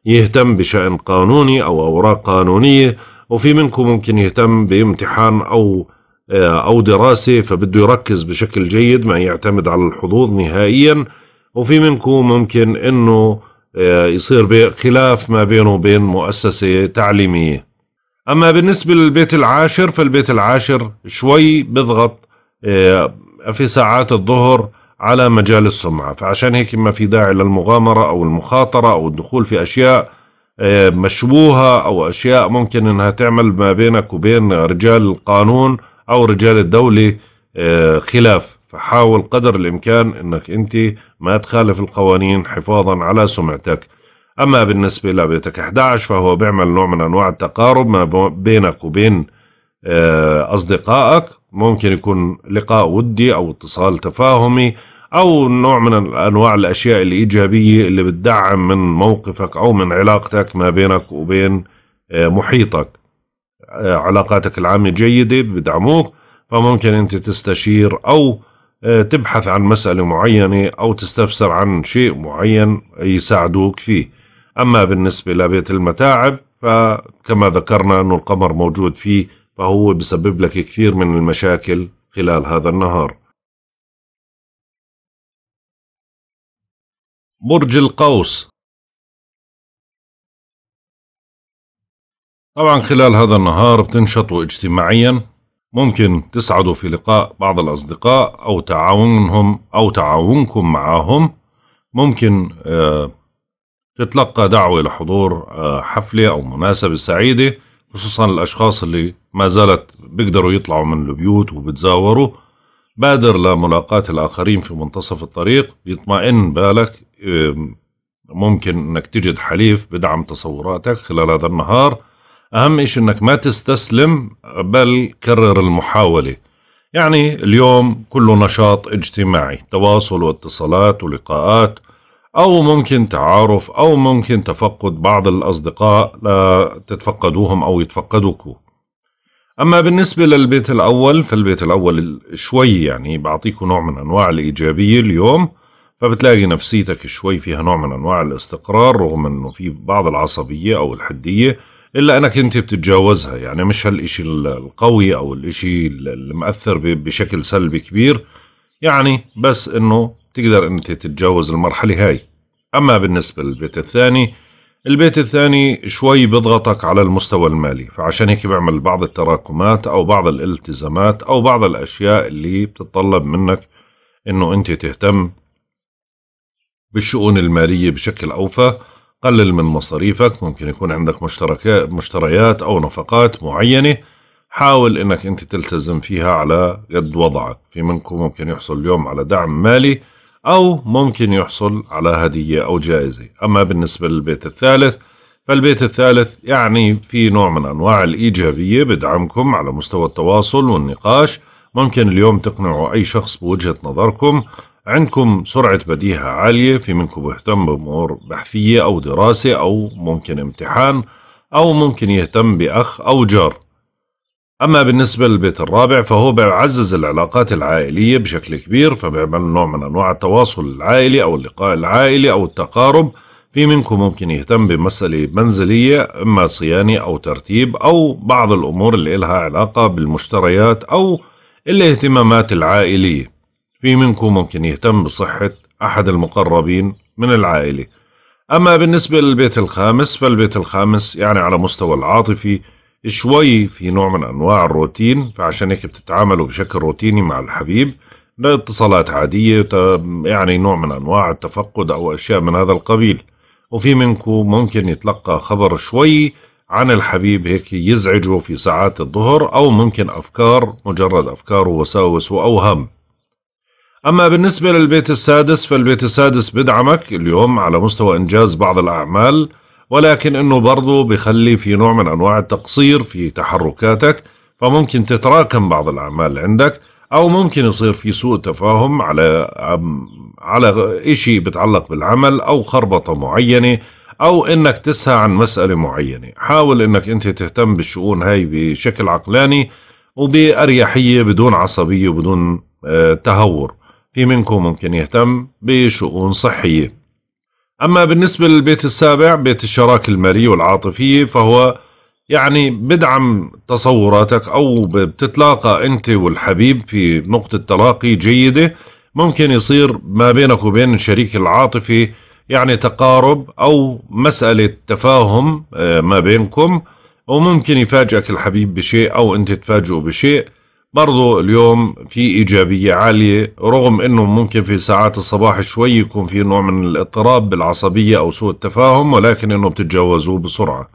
يهتم بشأن قانوني او اوراق قانونية وفي منكم ممكن يهتم بامتحان او او دراسة فبده يركز بشكل جيد ما يعتمد على الحظوظ نهائيا وفي منكم ممكن انه يصير خلاف ما بينه وبين مؤسسة تعليمية أما بالنسبة للبيت العاشر فالبيت العاشر شوي بضغط آه، في ساعات الظهر على مجال السمعة فعشان هيك ما في داعي للمغامرة أو المخاطرة أو الدخول في أشياء آه، مشبوهة أو أشياء ممكن أنها تعمل ما بينك وبين رجال القانون أو رجال الدولة آه، خلاف فحاول قدر الإمكان أنك أنت ما تخالف القوانين حفاظا على سمعتك أما بالنسبة لبيتك 11 فهو بيعمل نوع من أنواع التقارب ما بينك وبين آه، أصدقائك ممكن يكون لقاء ودي أو اتصال تفاهمي أو نوع من أنواع الأشياء الإيجابية اللي بتدعم من موقفك أو من علاقتك ما بينك وبين آه، محيطك آه، علاقاتك العامة جيدة بدعموك فممكن أنت تستشير أو تبحث عن مسألة معينة أو تستفسر عن شيء معين يساعدوك فيه أما بالنسبة لبيت المتاعب فكما ذكرنا أنه القمر موجود فيه فهو بسبب لك كثير من المشاكل خلال هذا النهار برج القوس طبعا خلال هذا النهار بتنشطوا اجتماعيا ممكن تسعدوا في لقاء بعض الأصدقاء أو تعاونهم أو تعاونكم معهم ممكن آه، تتلقى دعوة لحضور آه، حفلة أو مناسبة سعيدة خصوصا الأشخاص اللي ما زالت بيقدروا يطلعوا من البيوت وبتزاوروا بادر لملاقاة الآخرين في منتصف الطريق يطمئن بالك ممكن أنك تجد حليف بدعم تصوراتك خلال هذا النهار أهم إشي أنك ما تستسلم بل كرر المحاولة يعني اليوم كله نشاط اجتماعي تواصل واتصالات ولقاءات أو ممكن تعارف أو ممكن تفقد بعض الأصدقاء لا تتفقدوهم أو يتفقدوكوا أما بالنسبة للبيت الأول فالبيت الأول شوي يعني بعطيكوا نوع من أنواع الإيجابية اليوم فبتلاقي نفسيتك شوي فيها نوع من أنواع الاستقرار رغم أنه في بعض العصبية أو الحدية إلا أنك أنت بتتجاوزها يعني مش هالإشي القوي أو الإشي المأثر بشكل سلبي كبير يعني بس أنه تقدر أنت تتجاوز المرحلة هاي أما بالنسبة للبيت الثاني البيت الثاني شوي بضغطك على المستوى المالي فعشان هيك بعمل بعض التراكمات أو بعض الالتزامات أو بعض الأشياء اللي بتطلب منك أنه أنت تهتم بالشؤون المالية بشكل أوفى قلل من مصاريفك ممكن يكون عندك مشتركات مشتريات أو نفقات معينة حاول انك انت تلتزم فيها على قد وضعك في منكم ممكن يحصل اليوم على دعم مالي أو ممكن يحصل على هدية أو جائزة أما بالنسبة للبيت الثالث فالبيت الثالث يعني في نوع من أنواع الإيجابية بدعمكم على مستوى التواصل والنقاش ممكن اليوم تقنعوا أي شخص بوجهة نظركم عندكم سرعة بديهة عالية في منكم بيهتم بأمور بحثية أو دراسة أو ممكن امتحان أو ممكن يهتم بأخ أو جار أما بالنسبة للبيت الرابع فهو بيعزز العلاقات العائلية بشكل كبير فبيعمل نوع من أنواع التواصل العائلي أو اللقاء العائلي أو التقارب في منكم ممكن يهتم بمسألة منزلية إما صيانة أو ترتيب أو بعض الأمور اللي إلها علاقة بالمشتريات أو الاهتمامات العائلية في منكم ممكن يهتم بصحة أحد المقربين من العائلة أما بالنسبة للبيت الخامس فالبيت الخامس يعني على مستوى العاطفي شوي في نوع من انواع الروتين فعشان هيك بتتعاملوا بشكل روتيني مع الحبيب لاتصالات عادية يعني نوع من انواع التفقد او اشياء من هذا القبيل وفي منكم ممكن يتلقى خبر شوي عن الحبيب هيك يزعجه في ساعات الظهر او ممكن افكار مجرد افكار ووساوس واوهام أما بالنسبة للبيت السادس فالبيت السادس بدعمك اليوم على مستوى إنجاز بعض الأعمال ولكن انه برضه بخلي في نوع من انواع التقصير في تحركاتك فممكن تتراكم بعض الاعمال عندك او ممكن يصير في سوء تفاهم على على شيء بتعلق بالعمل او خربطه معينه او انك تسعى عن مساله معينه حاول انك انت تهتم بالشؤون هاي بشكل عقلاني وباريحيه بدون عصبيه وبدون آه، تهور في منكم ممكن يهتم بشؤون صحيه أما بالنسبة للبيت السابع بيت الشراكة المالية والعاطفية فهو يعني بدعم تصوراتك أو بتتلاقى أنت والحبيب في نقطة تلاقي جيدة ممكن يصير ما بينك وبين الشريك العاطفي يعني تقارب أو مسألة تفاهم آه، ما بينكم وممكن يفاجئك الحبيب بشيء أو أنت تفاجئه بشيء برضو اليوم في إيجابية عالية رغم أنه ممكن في ساعات الصباح شوي يكون في نوع من الاضطراب بالعصبية أو سوء التفاهم ولكن أنه بتتجاوزوه بسرعة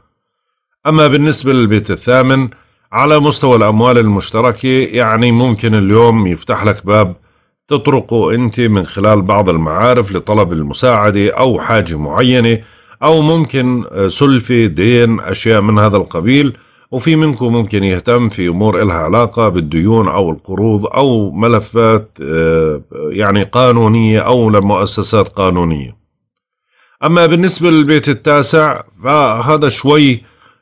أما بالنسبة للبيت الثامن على مستوى الأموال المشتركة يعني ممكن اليوم يفتح لك باب تطرقه أنت من خلال بعض المعارف لطلب المساعدة أو حاجة معينة أو ممكن آه، سلفة دين أشياء من هذا القبيل وفي منكم ممكن يهتم في أمور إلها علاقة بالديون أو القروض أو ملفات آه، يعني قانونية أو لمؤسسات قانونية أما بالنسبة للبيت التاسع فهذا شوي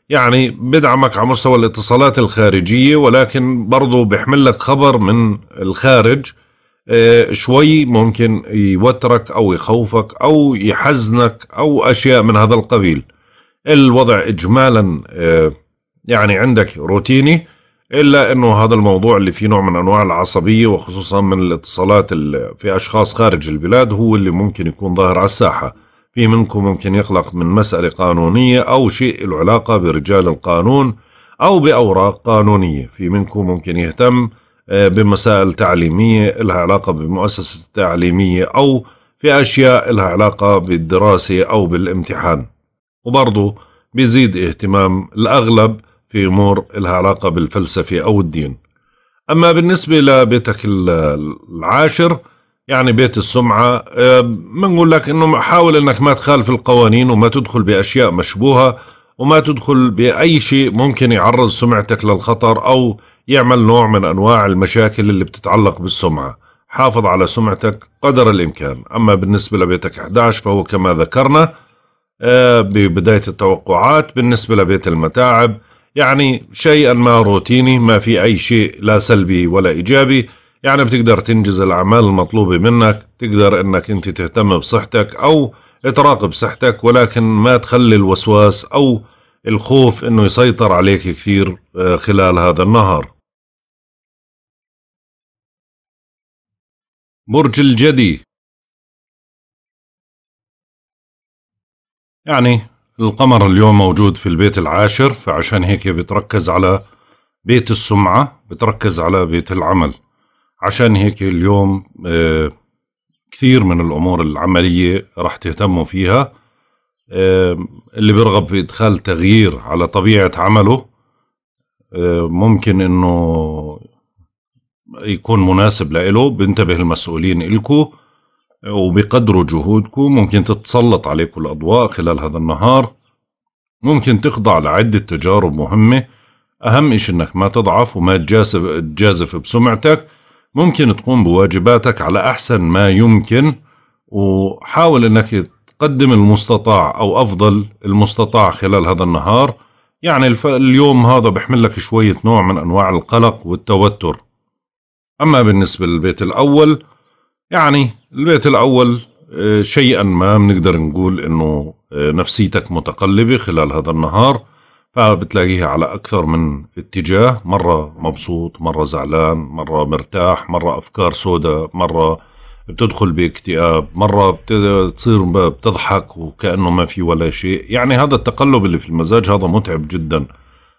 يعني بدعمك على مستوى الاتصالات الخارجية ولكن برضو بيحمل لك خبر من الخارج آه، شوي ممكن يوترك أو يخوفك أو يحزنك أو أشياء من هذا القبيل الوضع إجمالا آه، يعني عندك روتيني الا انه هذا الموضوع اللي فيه نوع من انواع العصبيه وخصوصا من الاتصالات في اشخاص خارج البلاد هو اللي ممكن يكون ظاهر على الساحه في منكم ممكن يقلق من مساله قانونيه او شيء له علاقه برجال القانون او باوراق قانونيه في منكم ممكن يهتم آه، بمسائل تعليميه لها علاقه بمؤسسه تعليميه او في اشياء لها علاقه بالدراسه او بالامتحان وبرضه بيزيد اهتمام الاغلب في أمور لها علاقة بالفلسفة أو الدين أما بالنسبة لبيتك العاشر يعني بيت السمعة بنقول آه، لك أنه حاول أنك ما تخالف القوانين وما تدخل بأشياء مشبوهة وما تدخل بأي شيء ممكن يعرض سمعتك للخطر أو يعمل نوع من أنواع المشاكل اللي بتتعلق بالسمعة حافظ على سمعتك قدر الإمكان أما بالنسبة لبيتك 11 فهو كما ذكرنا آه، ببداية التوقعات بالنسبة لبيت المتاعب يعني شيئا ما روتيني ما في أي شيء لا سلبي ولا إيجابي يعني بتقدر تنجز الأعمال المطلوبة منك تقدر أنك أنت تهتم بصحتك أو تراقب صحتك ولكن ما تخلي الوسواس أو الخوف أنه يسيطر عليك كثير آه، خلال هذا النهار برج الجدي يعني القمر اليوم موجود في البيت العاشر فعشان هيك بتركز على بيت السمعة بتركز على بيت العمل عشان هيك اليوم آه، كثير من الأمور العملية راح تهتموا فيها آه، اللي بيرغب بإدخال تغيير على طبيعة عمله آه، ممكن إنه يكون مناسب لإله بنتبه المسؤولين إلكو وبقدروا جهودكم ممكن تتسلط عليكم الأضواء خلال هذا النهار ممكن تخضع لعدة تجارب مهمة أهم إشي إنك ما تضعف وما تجازف, تجازف بسمعتك ممكن تقوم بواجباتك على أحسن ما يمكن وحاول إنك تقدم المستطاع أو أفضل المستطاع خلال هذا النهار يعني اليوم هذا بحمل لك شوية نوع من أنواع القلق والتوتر أما بالنسبة للبيت الأول يعني البيت الأول آه، شيئا ما بنقدر نقول انه آه، نفسيتك متقلبه خلال هذا النهار فبتلاقيها على اكثر من اتجاه مره مبسوط مره زعلان مره مرتاح مره افكار سوداء مره بتدخل باكتئاب مرة بتصير بتضحك وكأنه ما في ولا شيء يعني هذا التقلب اللي في المزاج هذا متعب جدا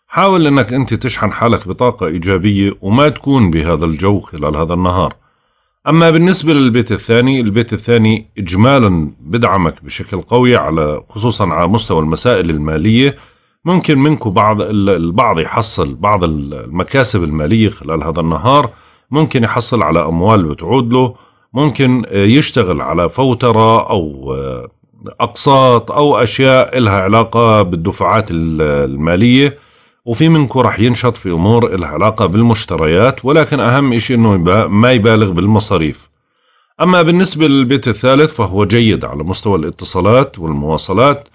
حاول انك انت تشحن حالك بطاقة ايجابية وما تكون بهذا الجو خلال هذا النهار أما بالنسبة للبيت الثاني البيت الثاني إجمالا بدعمك بشكل قوي على خصوصا على مستوى المسائل المالية ممكن منكم بعض البعض يحصل بعض المكاسب المالية خلال هذا النهار ممكن يحصل على أموال بتعود له ممكن آه، يشتغل على فوترة أو آه، أقساط أو أشياء إلها علاقة بالدفعات المالية وفي منكم رح ينشط في أمور إلها علاقة بالمشتريات ولكن أهم إشي أنه ما يبالغ بالمصاريف أما بالنسبة للبيت الثالث فهو جيد على مستوى الاتصالات والمواصلات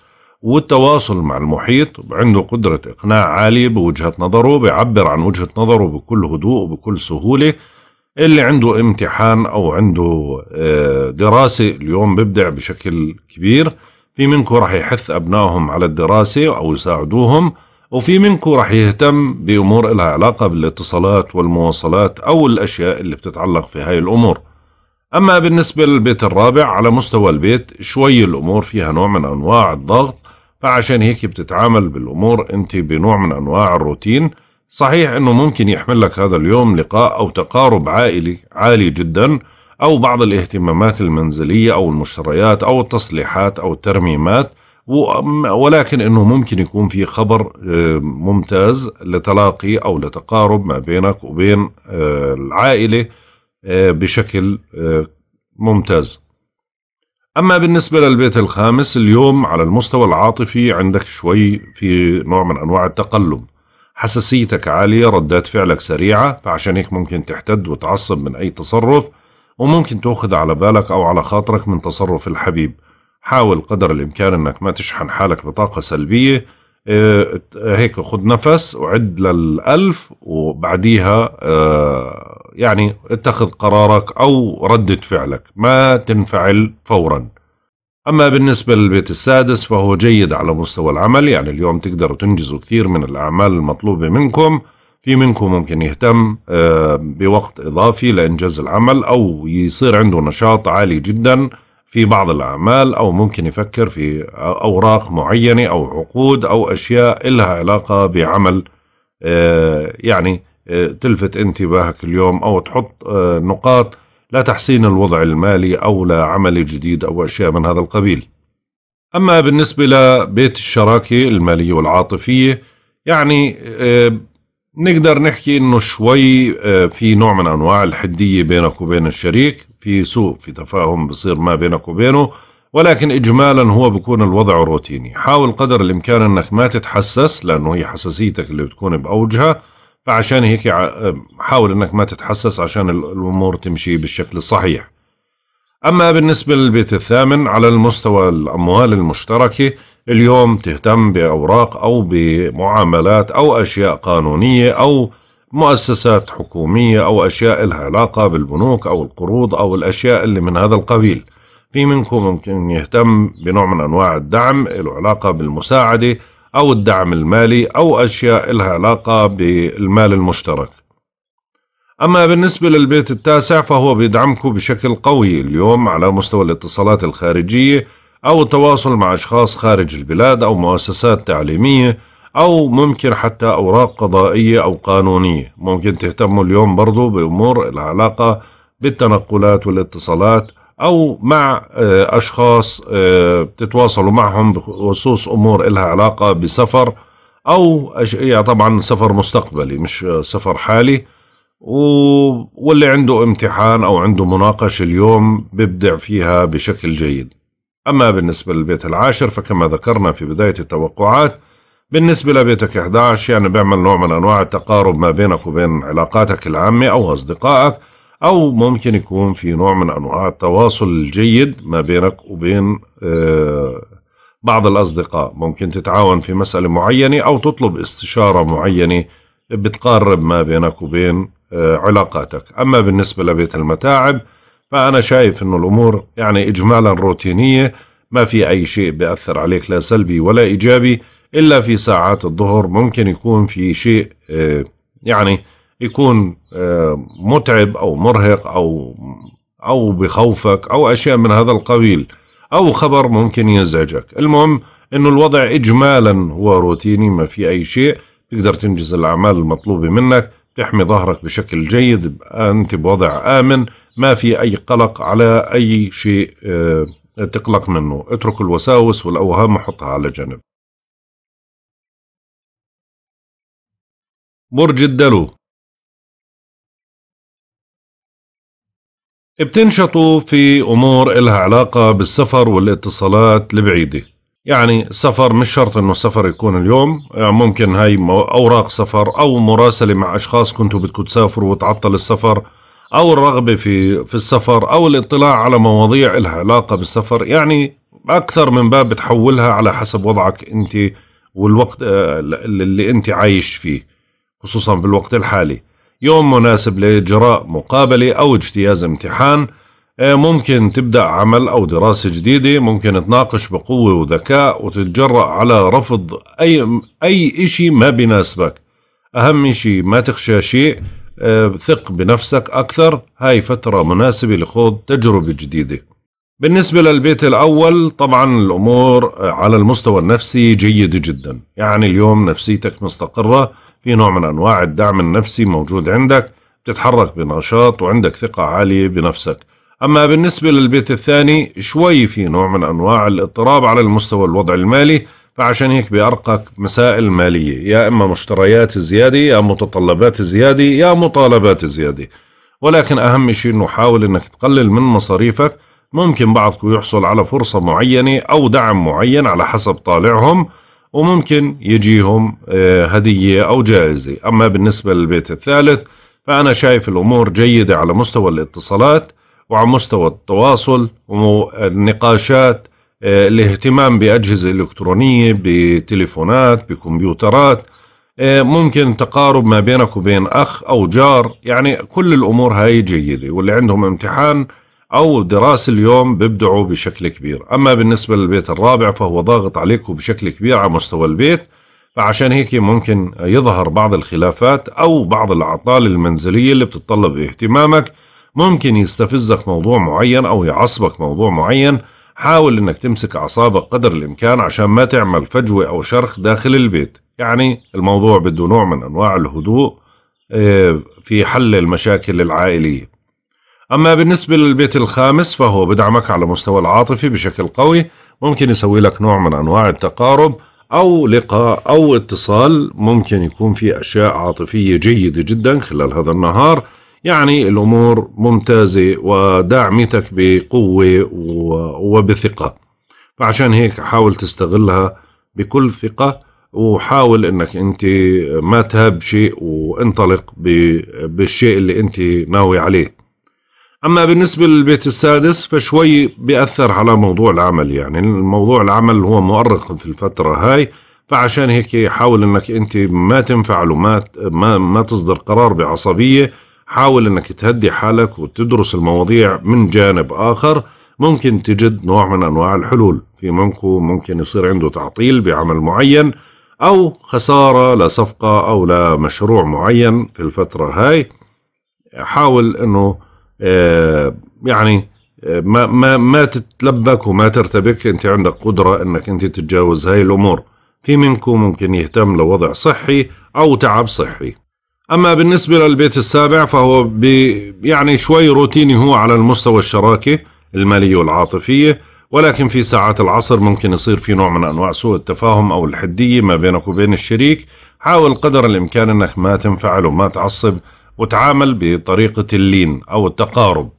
والتواصل مع المحيط عنده قدرة إقناع عالية بوجهة نظره بيعبر عن وجهة نظره بكل هدوء وبكل سهولة اللي عنده امتحان أو عنده آه، دراسة اليوم ببدع بشكل كبير في منكم رح يحث أبنائهم على الدراسة أو يساعدوهم وفي منكم رح يهتم بأمور لها علاقة بالاتصالات والمواصلات أو الأشياء اللي بتتعلق في هاي الأمور أما بالنسبة للبيت الرابع على مستوى البيت شوي الأمور فيها نوع من أنواع الضغط فعشان هيك بتتعامل بالأمور أنت بنوع من أنواع الروتين صحيح أنه ممكن يحمل لك هذا اليوم لقاء أو تقارب عائلي عالي جدا أو بعض الاهتمامات المنزلية أو المشتريات أو التصليحات أو الترميمات ولكن انه ممكن يكون في خبر آه، ممتاز لتلاقي او لتقارب ما بينك وبين آه، العائله آه، بشكل ممتاز. اما بالنسبه للبيت الخامس اليوم على المستوى العاطفي عندك شوي في نوع من انواع التقلب. حساسيتك عاليه، ردات فعلك سريعه، فعشان هيك ممكن تحتد وتعصب من اي تصرف وممكن تاخذ على بالك او على خاطرك من تصرف الحبيب. حاول قدر الامكان انك ما تشحن حالك بطاقه سلبيه إيه، هيك خذ نفس وعد للألف وبعديها آه، يعني اتخذ قرارك أو ردة فعلك ما تنفعل فورا أما بالنسبة للبيت السادس فهو جيد على مستوى العمل يعني اليوم تقدروا تنجزوا كثير من الأعمال المطلوبة منكم في منكم ممكن يهتم آه، بوقت إضافي لإنجاز العمل أو يصير عنده نشاط عالي جداً في بعض الأعمال أو ممكن يفكر في أوراق معينة أو عقود أو أشياء إلها علاقة بعمل آه، يعني آه، تلفت انتباهك اليوم أو تحط آه، نقاط لتحسين الوضع المالي أو لعمل جديد أو أشياء من هذا القبيل أما بالنسبة لبيت الشراكة المالية والعاطفية يعني نقدر نحكي انه شوي في نوع من انواع الحديه بينك وبين الشريك في سوء في تفاهم بصير ما بينك وبينه ولكن اجمالا هو بكون الوضع روتيني حاول قدر الامكان انك ما تتحسس لانه هي حساسيتك اللي بتكون باوجها فعشان هيك حاول انك ما تتحسس عشان الامور تمشي بالشكل الصحيح اما بالنسبه للبيت الثامن على المستوى الاموال المشتركه اليوم تهتم باوراق او بمعاملات او اشياء قانونيه او مؤسسات حكومية أو أشياء لها علاقة بالبنوك أو القروض أو الأشياء اللي من هذا القبيل في منكم ممكن يهتم بنوع من أنواع الدعم له علاقة بالمساعدة أو الدعم المالي أو أشياء لها علاقة بالمال المشترك أما بالنسبة للبيت التاسع فهو بيدعمكم بشكل قوي اليوم على مستوى الاتصالات الخارجية أو التواصل مع أشخاص خارج البلاد أو مؤسسات تعليمية أو ممكن حتى أوراق قضائية أو قانونية ممكن تهتموا اليوم برضو بأمور العلاقة بالتنقلات والاتصالات أو مع آه، أشخاص آه، بتتواصلوا معهم بخصوص أمور إلها علاقة بسفر أو أشياء يعني طبعا سفر مستقبلي مش آه، سفر حالي واللي عنده امتحان أو عنده مناقشة اليوم ببدع فيها بشكل جيد أما بالنسبة للبيت العاشر فكما ذكرنا في بداية التوقعات بالنسبة لبيتك 11 يعني بيعمل نوع من أنواع التقارب ما بينك وبين علاقاتك العامة أو أصدقائك أو ممكن يكون في نوع من أنواع التواصل الجيد ما بينك وبين آه، بعض الأصدقاء ممكن تتعاون في مسألة معينة أو تطلب استشارة معينة بتقارب ما بينك وبين آه، علاقاتك أما بالنسبة لبيت المتاعب فأنا شايف أنه الأمور يعني إجمالا روتينية ما في أي شيء بيأثر عليك لا سلبي ولا إيجابي إلا في ساعات الظهر ممكن يكون في شيء آه، يعني يكون آه، متعب أو مرهق أو أو بخوفك أو أشياء من هذا القبيل أو خبر ممكن يزعجك المهم أنه الوضع إجمالا هو روتيني ما في أي شيء تقدر تنجز الأعمال المطلوبة منك تحمي ظهرك بشكل جيد أنت بوضع آمن ما في أي قلق على أي شيء آه، تقلق منه اترك الوساوس والأوهام وحطها على جنب برج الدلو بتنشطوا في أمور إلها علاقة بالسفر والاتصالات البعيدة يعني السفر مش شرط انه السفر يكون اليوم يعني ممكن هاي اوراق سفر او مراسله مع اشخاص كنتوا بدكم تسافروا وتعطل السفر او الرغبه في في السفر او الاطلاع على مواضيع لها علاقه بالسفر يعني اكثر من باب بتحولها على حسب وضعك انت والوقت آه، اللي انت عايش فيه خصوصا بالوقت الحالي يوم مناسب لإجراء مقابلة أو اجتياز امتحان آه، ممكن تبدأ عمل أو دراسة جديدة ممكن تناقش بقوة وذكاء وتتجرأ على رفض أي, أي إشي ما بيناسبك أهم إشي ما تخشى شيء آه، ثق بنفسك أكثر هاي فترة مناسبة لخوض تجربة جديدة بالنسبة للبيت الأول طبعا الأمور آه، على المستوى النفسي جيدة جدا يعني اليوم نفسيتك مستقرة في نوع من أنواع الدعم النفسي موجود عندك بتتحرك بنشاط وعندك ثقة عالية بنفسك أما بالنسبة للبيت الثاني شوي في نوع من أنواع الاضطراب على المستوى الوضع المالي فعشان هيك بأرقك مسائل مالية يا إما مشتريات زيادة يا متطلبات زيادة يا مطالبات زيادة ولكن أهم شيء أنه حاول أنك تقلل من مصاريفك ممكن بعضكم يحصل على فرصة معينة أو دعم معين على حسب طالعهم وممكن يجيهم آه، هدية أو جائزة أما بالنسبة للبيت الثالث فأنا شايف الأمور جيدة على مستوى الاتصالات وعلى مستوى التواصل والنقاشات آه، الاهتمام بأجهزة إلكترونية بتليفونات بكمبيوترات آه، ممكن تقارب ما بينك وبين أخ أو جار يعني كل الأمور هاي جيدة واللي عندهم امتحان أو دراسة اليوم بيبدعوا بشكل كبير أما بالنسبة للبيت الرابع فهو ضاغط عليكم بشكل كبير على مستوى البيت فعشان هيك ممكن يظهر بعض الخلافات أو بعض الأعطال المنزلية اللي بتتطلب اهتمامك ممكن يستفزك موضوع معين أو يعصبك موضوع معين حاول انك تمسك اعصابك قدر الامكان عشان ما تعمل فجوه او شرخ داخل البيت يعني الموضوع بده نوع من انواع الهدوء آه، في حل المشاكل العائليه أما بالنسبة للبيت الخامس فهو بدعمك على مستوى العاطفي بشكل قوي ممكن يسوي لك نوع من أنواع التقارب أو لقاء أو اتصال ممكن يكون في أشياء عاطفية جيدة جدا خلال هذا النهار يعني الأمور ممتازة وداعمتك بقوة وبثقة فعشان هيك حاول تستغلها بكل ثقة وحاول انك انت ما تهاب شيء وانطلق بالشيء اللي انت ناوي عليه أما بالنسبة للبيت السادس فشوي بيأثر على موضوع العمل يعني الموضوع العمل هو مؤرق في الفترة هاي فعشان هيك حاول انك انت ما تنفعل وما ما, ما تصدر قرار بعصبيه حاول انك تهدي حالك وتدرس المواضيع من جانب اخر ممكن تجد نوع من انواع الحلول في منكو ممكن يصير عنده تعطيل بعمل معين او خساره لصفقه او لمشروع معين في الفتره هاي حاول انه آه، يعني آه، ما ما ما تتلبك وما ترتبك انت عندك قدره انك انت تتجاوز هاي الامور في منكم ممكن يهتم لوضع صحي او تعب صحي اما بالنسبه للبيت السابع فهو بي يعني شوي روتيني هو على المستوى الشراكه الماليه والعاطفيه ولكن في ساعات العصر ممكن يصير في نوع من انواع سوء التفاهم او الحديه ما بينك وبين الشريك حاول قدر الامكان انك ما تنفعل وما تعصب وتعامل بطريقة اللين أو التقارب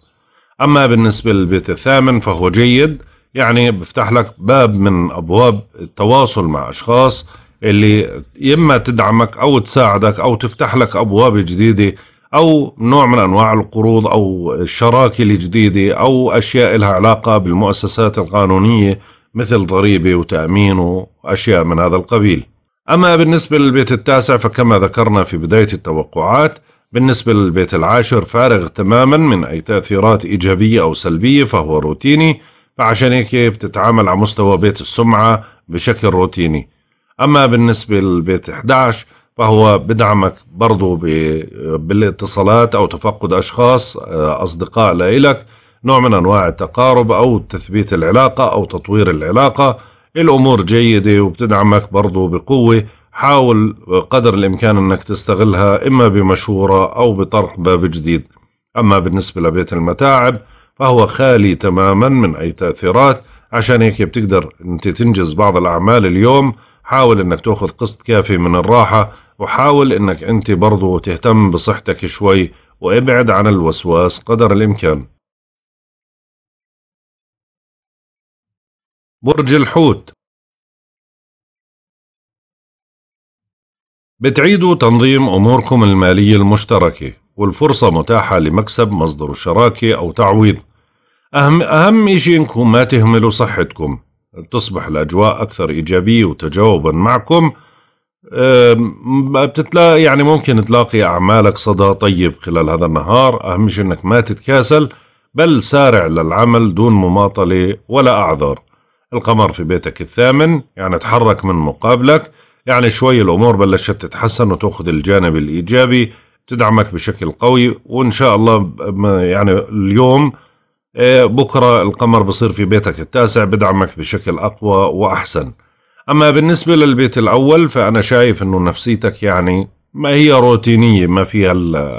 أما بالنسبة للبيت الثامن فهو جيد يعني بفتح لك باب من أبواب التواصل مع أشخاص اللي إما تدعمك أو تساعدك أو تفتح لك أبواب جديدة أو نوع من أنواع القروض أو الشراكة الجديدة أو أشياء لها علاقة بالمؤسسات القانونية مثل ضريبة وتأمين وأشياء من هذا القبيل أما بالنسبة للبيت التاسع فكما ذكرنا في بداية التوقعات بالنسبة للبيت العاشر فارغ تماما من أي تأثيرات إيجابية أو سلبية فهو روتيني فعشان هيك بتتعامل على مستوى بيت السمعة بشكل روتيني أما بالنسبة للبيت 11 فهو بدعمك برضو بالاتصالات أو تفقد أشخاص آه، أصدقاء لإلك نوع من أنواع التقارب أو تثبيت العلاقة أو تطوير العلاقة الأمور جيدة وبتدعمك برضو بقوة حاول قدر الإمكان أنك تستغلها إما بمشورة أو بطرق باب جديد أما بالنسبة لبيت المتاعب فهو خالي تماما من أي تأثيرات عشان هيك بتقدر أنت تنجز بعض الأعمال اليوم حاول أنك تأخذ قسط كافي من الراحة وحاول أنك أنت برضو تهتم بصحتك شوي وابعد عن الوسواس قدر الإمكان برج الحوت بتعيدوا تنظيم أموركم المالية المشتركة والفرصة متاحة لمكسب مصدر الشراكة أو تعويض أهم, أهم إشي إنكم ما تهملوا صحتكم بتصبح الأجواء أكثر إيجابية وتجاوبا معكم بتتلاقي يعني ممكن تلاقي أعمالك صدى طيب خلال هذا النهار أهم شيء أنك ما تتكاسل بل سارع للعمل دون مماطلة ولا أعذار القمر في بيتك الثامن يعني تحرك من مقابلك يعني شوي الأمور بلشت تتحسن وتأخذ الجانب الإيجابي تدعمك بشكل قوي وإن شاء الله يعني اليوم آه، بكرة القمر بصير في بيتك التاسع بدعمك بشكل أقوى وأحسن أما بالنسبة للبيت الأول فأنا شايف أنه نفسيتك يعني ما هي روتينية ما فيها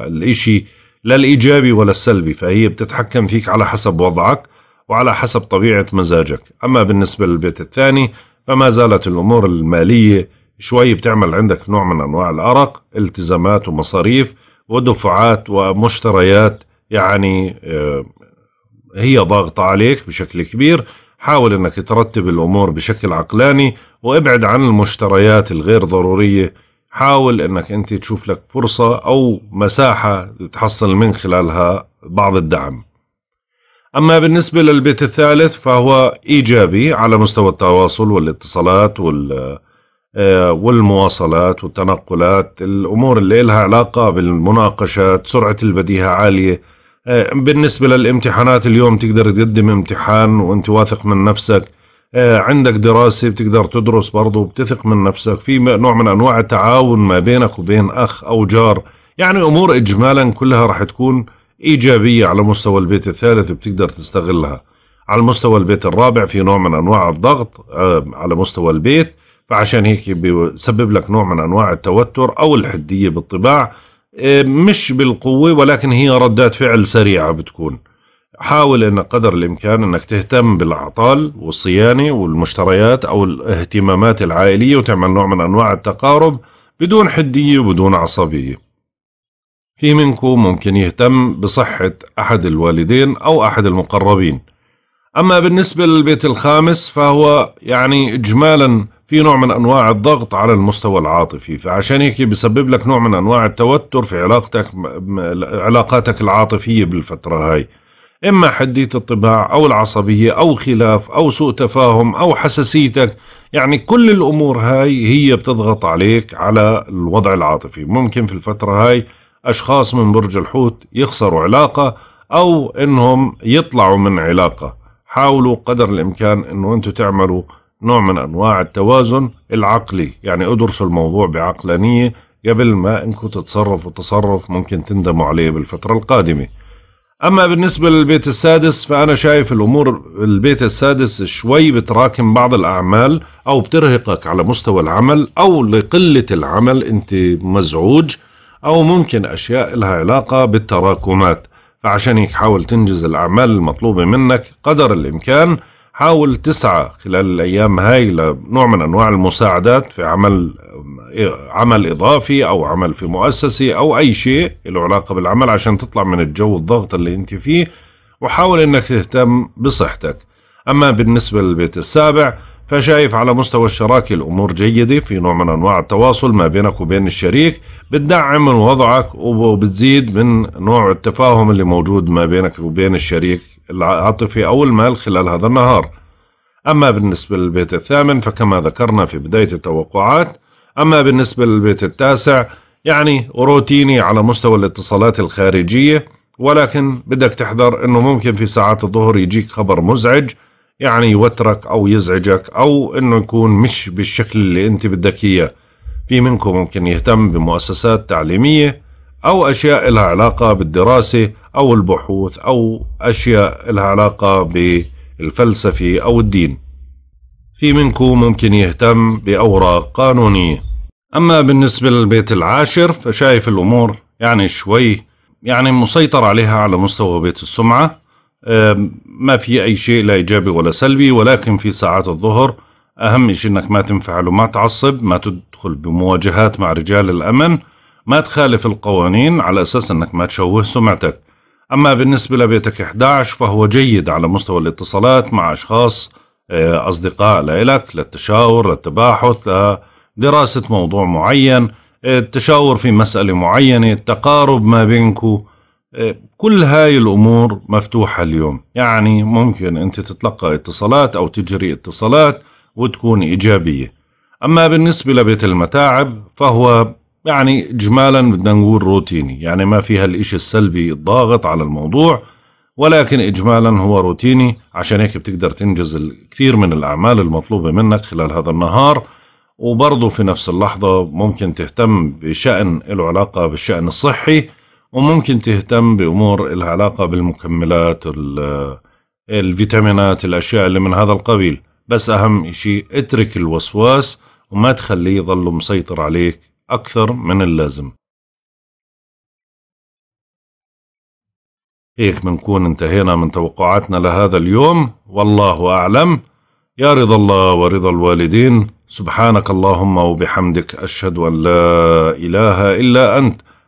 الإشي لا الإيجابي ولا السلبي فهي بتتحكم فيك على حسب وضعك وعلى حسب طبيعة مزاجك أما بالنسبة للبيت الثاني فما زالت الأمور المالية شوي بتعمل عندك نوع من أنواع الأرق التزامات ومصاريف ودفعات ومشتريات يعني آه، هي ضاغطة عليك بشكل كبير حاول أنك ترتب الأمور بشكل عقلاني وابعد عن المشتريات الغير ضرورية حاول أنك أنت تشوف لك فرصة أو مساحة تحصل من خلالها بعض الدعم أما بالنسبة للبيت الثالث فهو إيجابي على مستوى التواصل والاتصالات وال آه، والمواصلات والتنقلات الأمور اللي لها علاقة بالمناقشات سرعة البديهة عالية آه، بالنسبة للامتحانات اليوم تقدر تقدم امتحان وانت واثق من نفسك آه، عندك دراسة بتقدر تدرس برضه وبتثق من نفسك في نوع من أنواع التعاون ما بينك وبين أخ أو جار يعني أمور إجمالا كلها رح تكون إيجابية على مستوى البيت الثالث بتقدر تستغلها على مستوى البيت الرابع في نوع من أنواع الضغط على مستوى البيت فعشان هيك بسبب لك نوع من انواع التوتر او الحديه بالطباع إيه، مش بالقوه ولكن هي ردات فعل سريعه بتكون حاول انك قدر الامكان انك تهتم بالاعطال والصيانه والمشتريات او الاهتمامات العائليه وتعمل نوع من انواع التقارب بدون حديه وبدون عصبيه في منكم ممكن يهتم بصحة أحد الوالدين أو أحد المقربين أما بالنسبة للبيت الخامس فهو يعني إجمالا في نوع من انواع الضغط على المستوى العاطفي فعشان هيك بسبب لك نوع من انواع التوتر في علاقتك علاقاتك العاطفيه بالفتره هاي اما حديه الطباع او العصبيه او خلاف او سوء تفاهم او حساسيتك يعني كل الامور هاي هي بتضغط عليك على الوضع العاطفي ممكن في الفتره هاي اشخاص من برج الحوت يخسروا علاقه او انهم يطلعوا من علاقه حاولوا قدر الامكان انه أنتوا تعملوا نوع من أنواع التوازن العقلي يعني ادرسوا الموضوع بعقلانية قبل ما انكم تتصرفوا تصرف ممكن تندموا عليه بالفترة القادمة أما بالنسبة للبيت السادس فأنا شايف الأمور البيت السادس شوي بتراكم بعض الأعمال أو بترهقك على مستوى العمل أو لقلة العمل أنت مزعوج أو ممكن أشياء لها علاقة بالتراكمات فعشان هيك حاول تنجز الأعمال المطلوبة منك قدر الإمكان حاول تسعى خلال الأيام هاي لنوع من أنواع المساعدات في عمل عمل إضافي أو عمل في مؤسسة أو أي شيء له علاقة بالعمل عشان تطلع من الجو الضغط اللي أنت فيه وحاول أنك تهتم بصحتك أما بالنسبة للبيت السابع فشايف على مستوى الشراكة الأمور جيدة في نوع من أنواع التواصل ما بينك وبين الشريك بتدعم من وضعك وبتزيد من نوع التفاهم اللي موجود ما بينك وبين الشريك العاطفي أو المال خلال هذا النهار أما بالنسبة للبيت الثامن فكما ذكرنا في بداية التوقعات أما بالنسبة للبيت التاسع يعني روتيني على مستوى الاتصالات الخارجية ولكن بدك تحذر أنه ممكن في ساعات الظهر يجيك خبر مزعج يعني يوترك او يزعجك او انه يكون مش بالشكل اللي انت بدك اياه في منكم ممكن يهتم بمؤسسات تعليميه او اشياء لها علاقه بالدراسه او البحوث او اشياء لها علاقه بالفلسفه او الدين في منكم ممكن يهتم باوراق قانونيه اما بالنسبه للبيت العاشر فشايف الامور يعني شوي يعني مسيطر عليها على مستوى بيت السمعه ما في أي شيء لا إيجابي ولا سلبي ولكن في ساعات الظهر أهم شيء أنك ما تنفعل وما تعصب ما تدخل بمواجهات مع رجال الأمن ما تخالف القوانين على أساس أنك ما تشوه سمعتك أما بالنسبة لبيتك 11 فهو جيد على مستوى الاتصالات مع أشخاص أه، أصدقاء لإلك للتشاور للتباحث لدراسة موضوع معين أه، التشاور في مسألة معينة التقارب ما بينكم إيه. كل هاي الأمور مفتوحة اليوم يعني ممكن أنت تتلقى اتصالات أو تجري اتصالات وتكون إيجابية أما بالنسبة لبيت المتاعب فهو يعني إجمالا بدنا نقول روتيني يعني ما فيها الإشي السلبي الضاغط على الموضوع ولكن إجمالا هو روتيني عشان هيك بتقدر تنجز الكثير من الأعمال المطلوبة منك خلال هذا النهار وبرضه في نفس اللحظة ممكن تهتم بشأن له علاقة بالشأن الصحي وممكن تهتم بأمور لها علاقة بالمكملات الفيتامينات الأشياء اللي من هذا القبيل بس أهم شيء اترك الوسواس وما تخليه يظل مسيطر عليك أكثر من اللازم هيك بنكون انتهينا من توقعاتنا لهذا اليوم والله أعلم يا رضا الله ورضا الوالدين سبحانك اللهم وبحمدك أشهد أن لا إله إلا أنت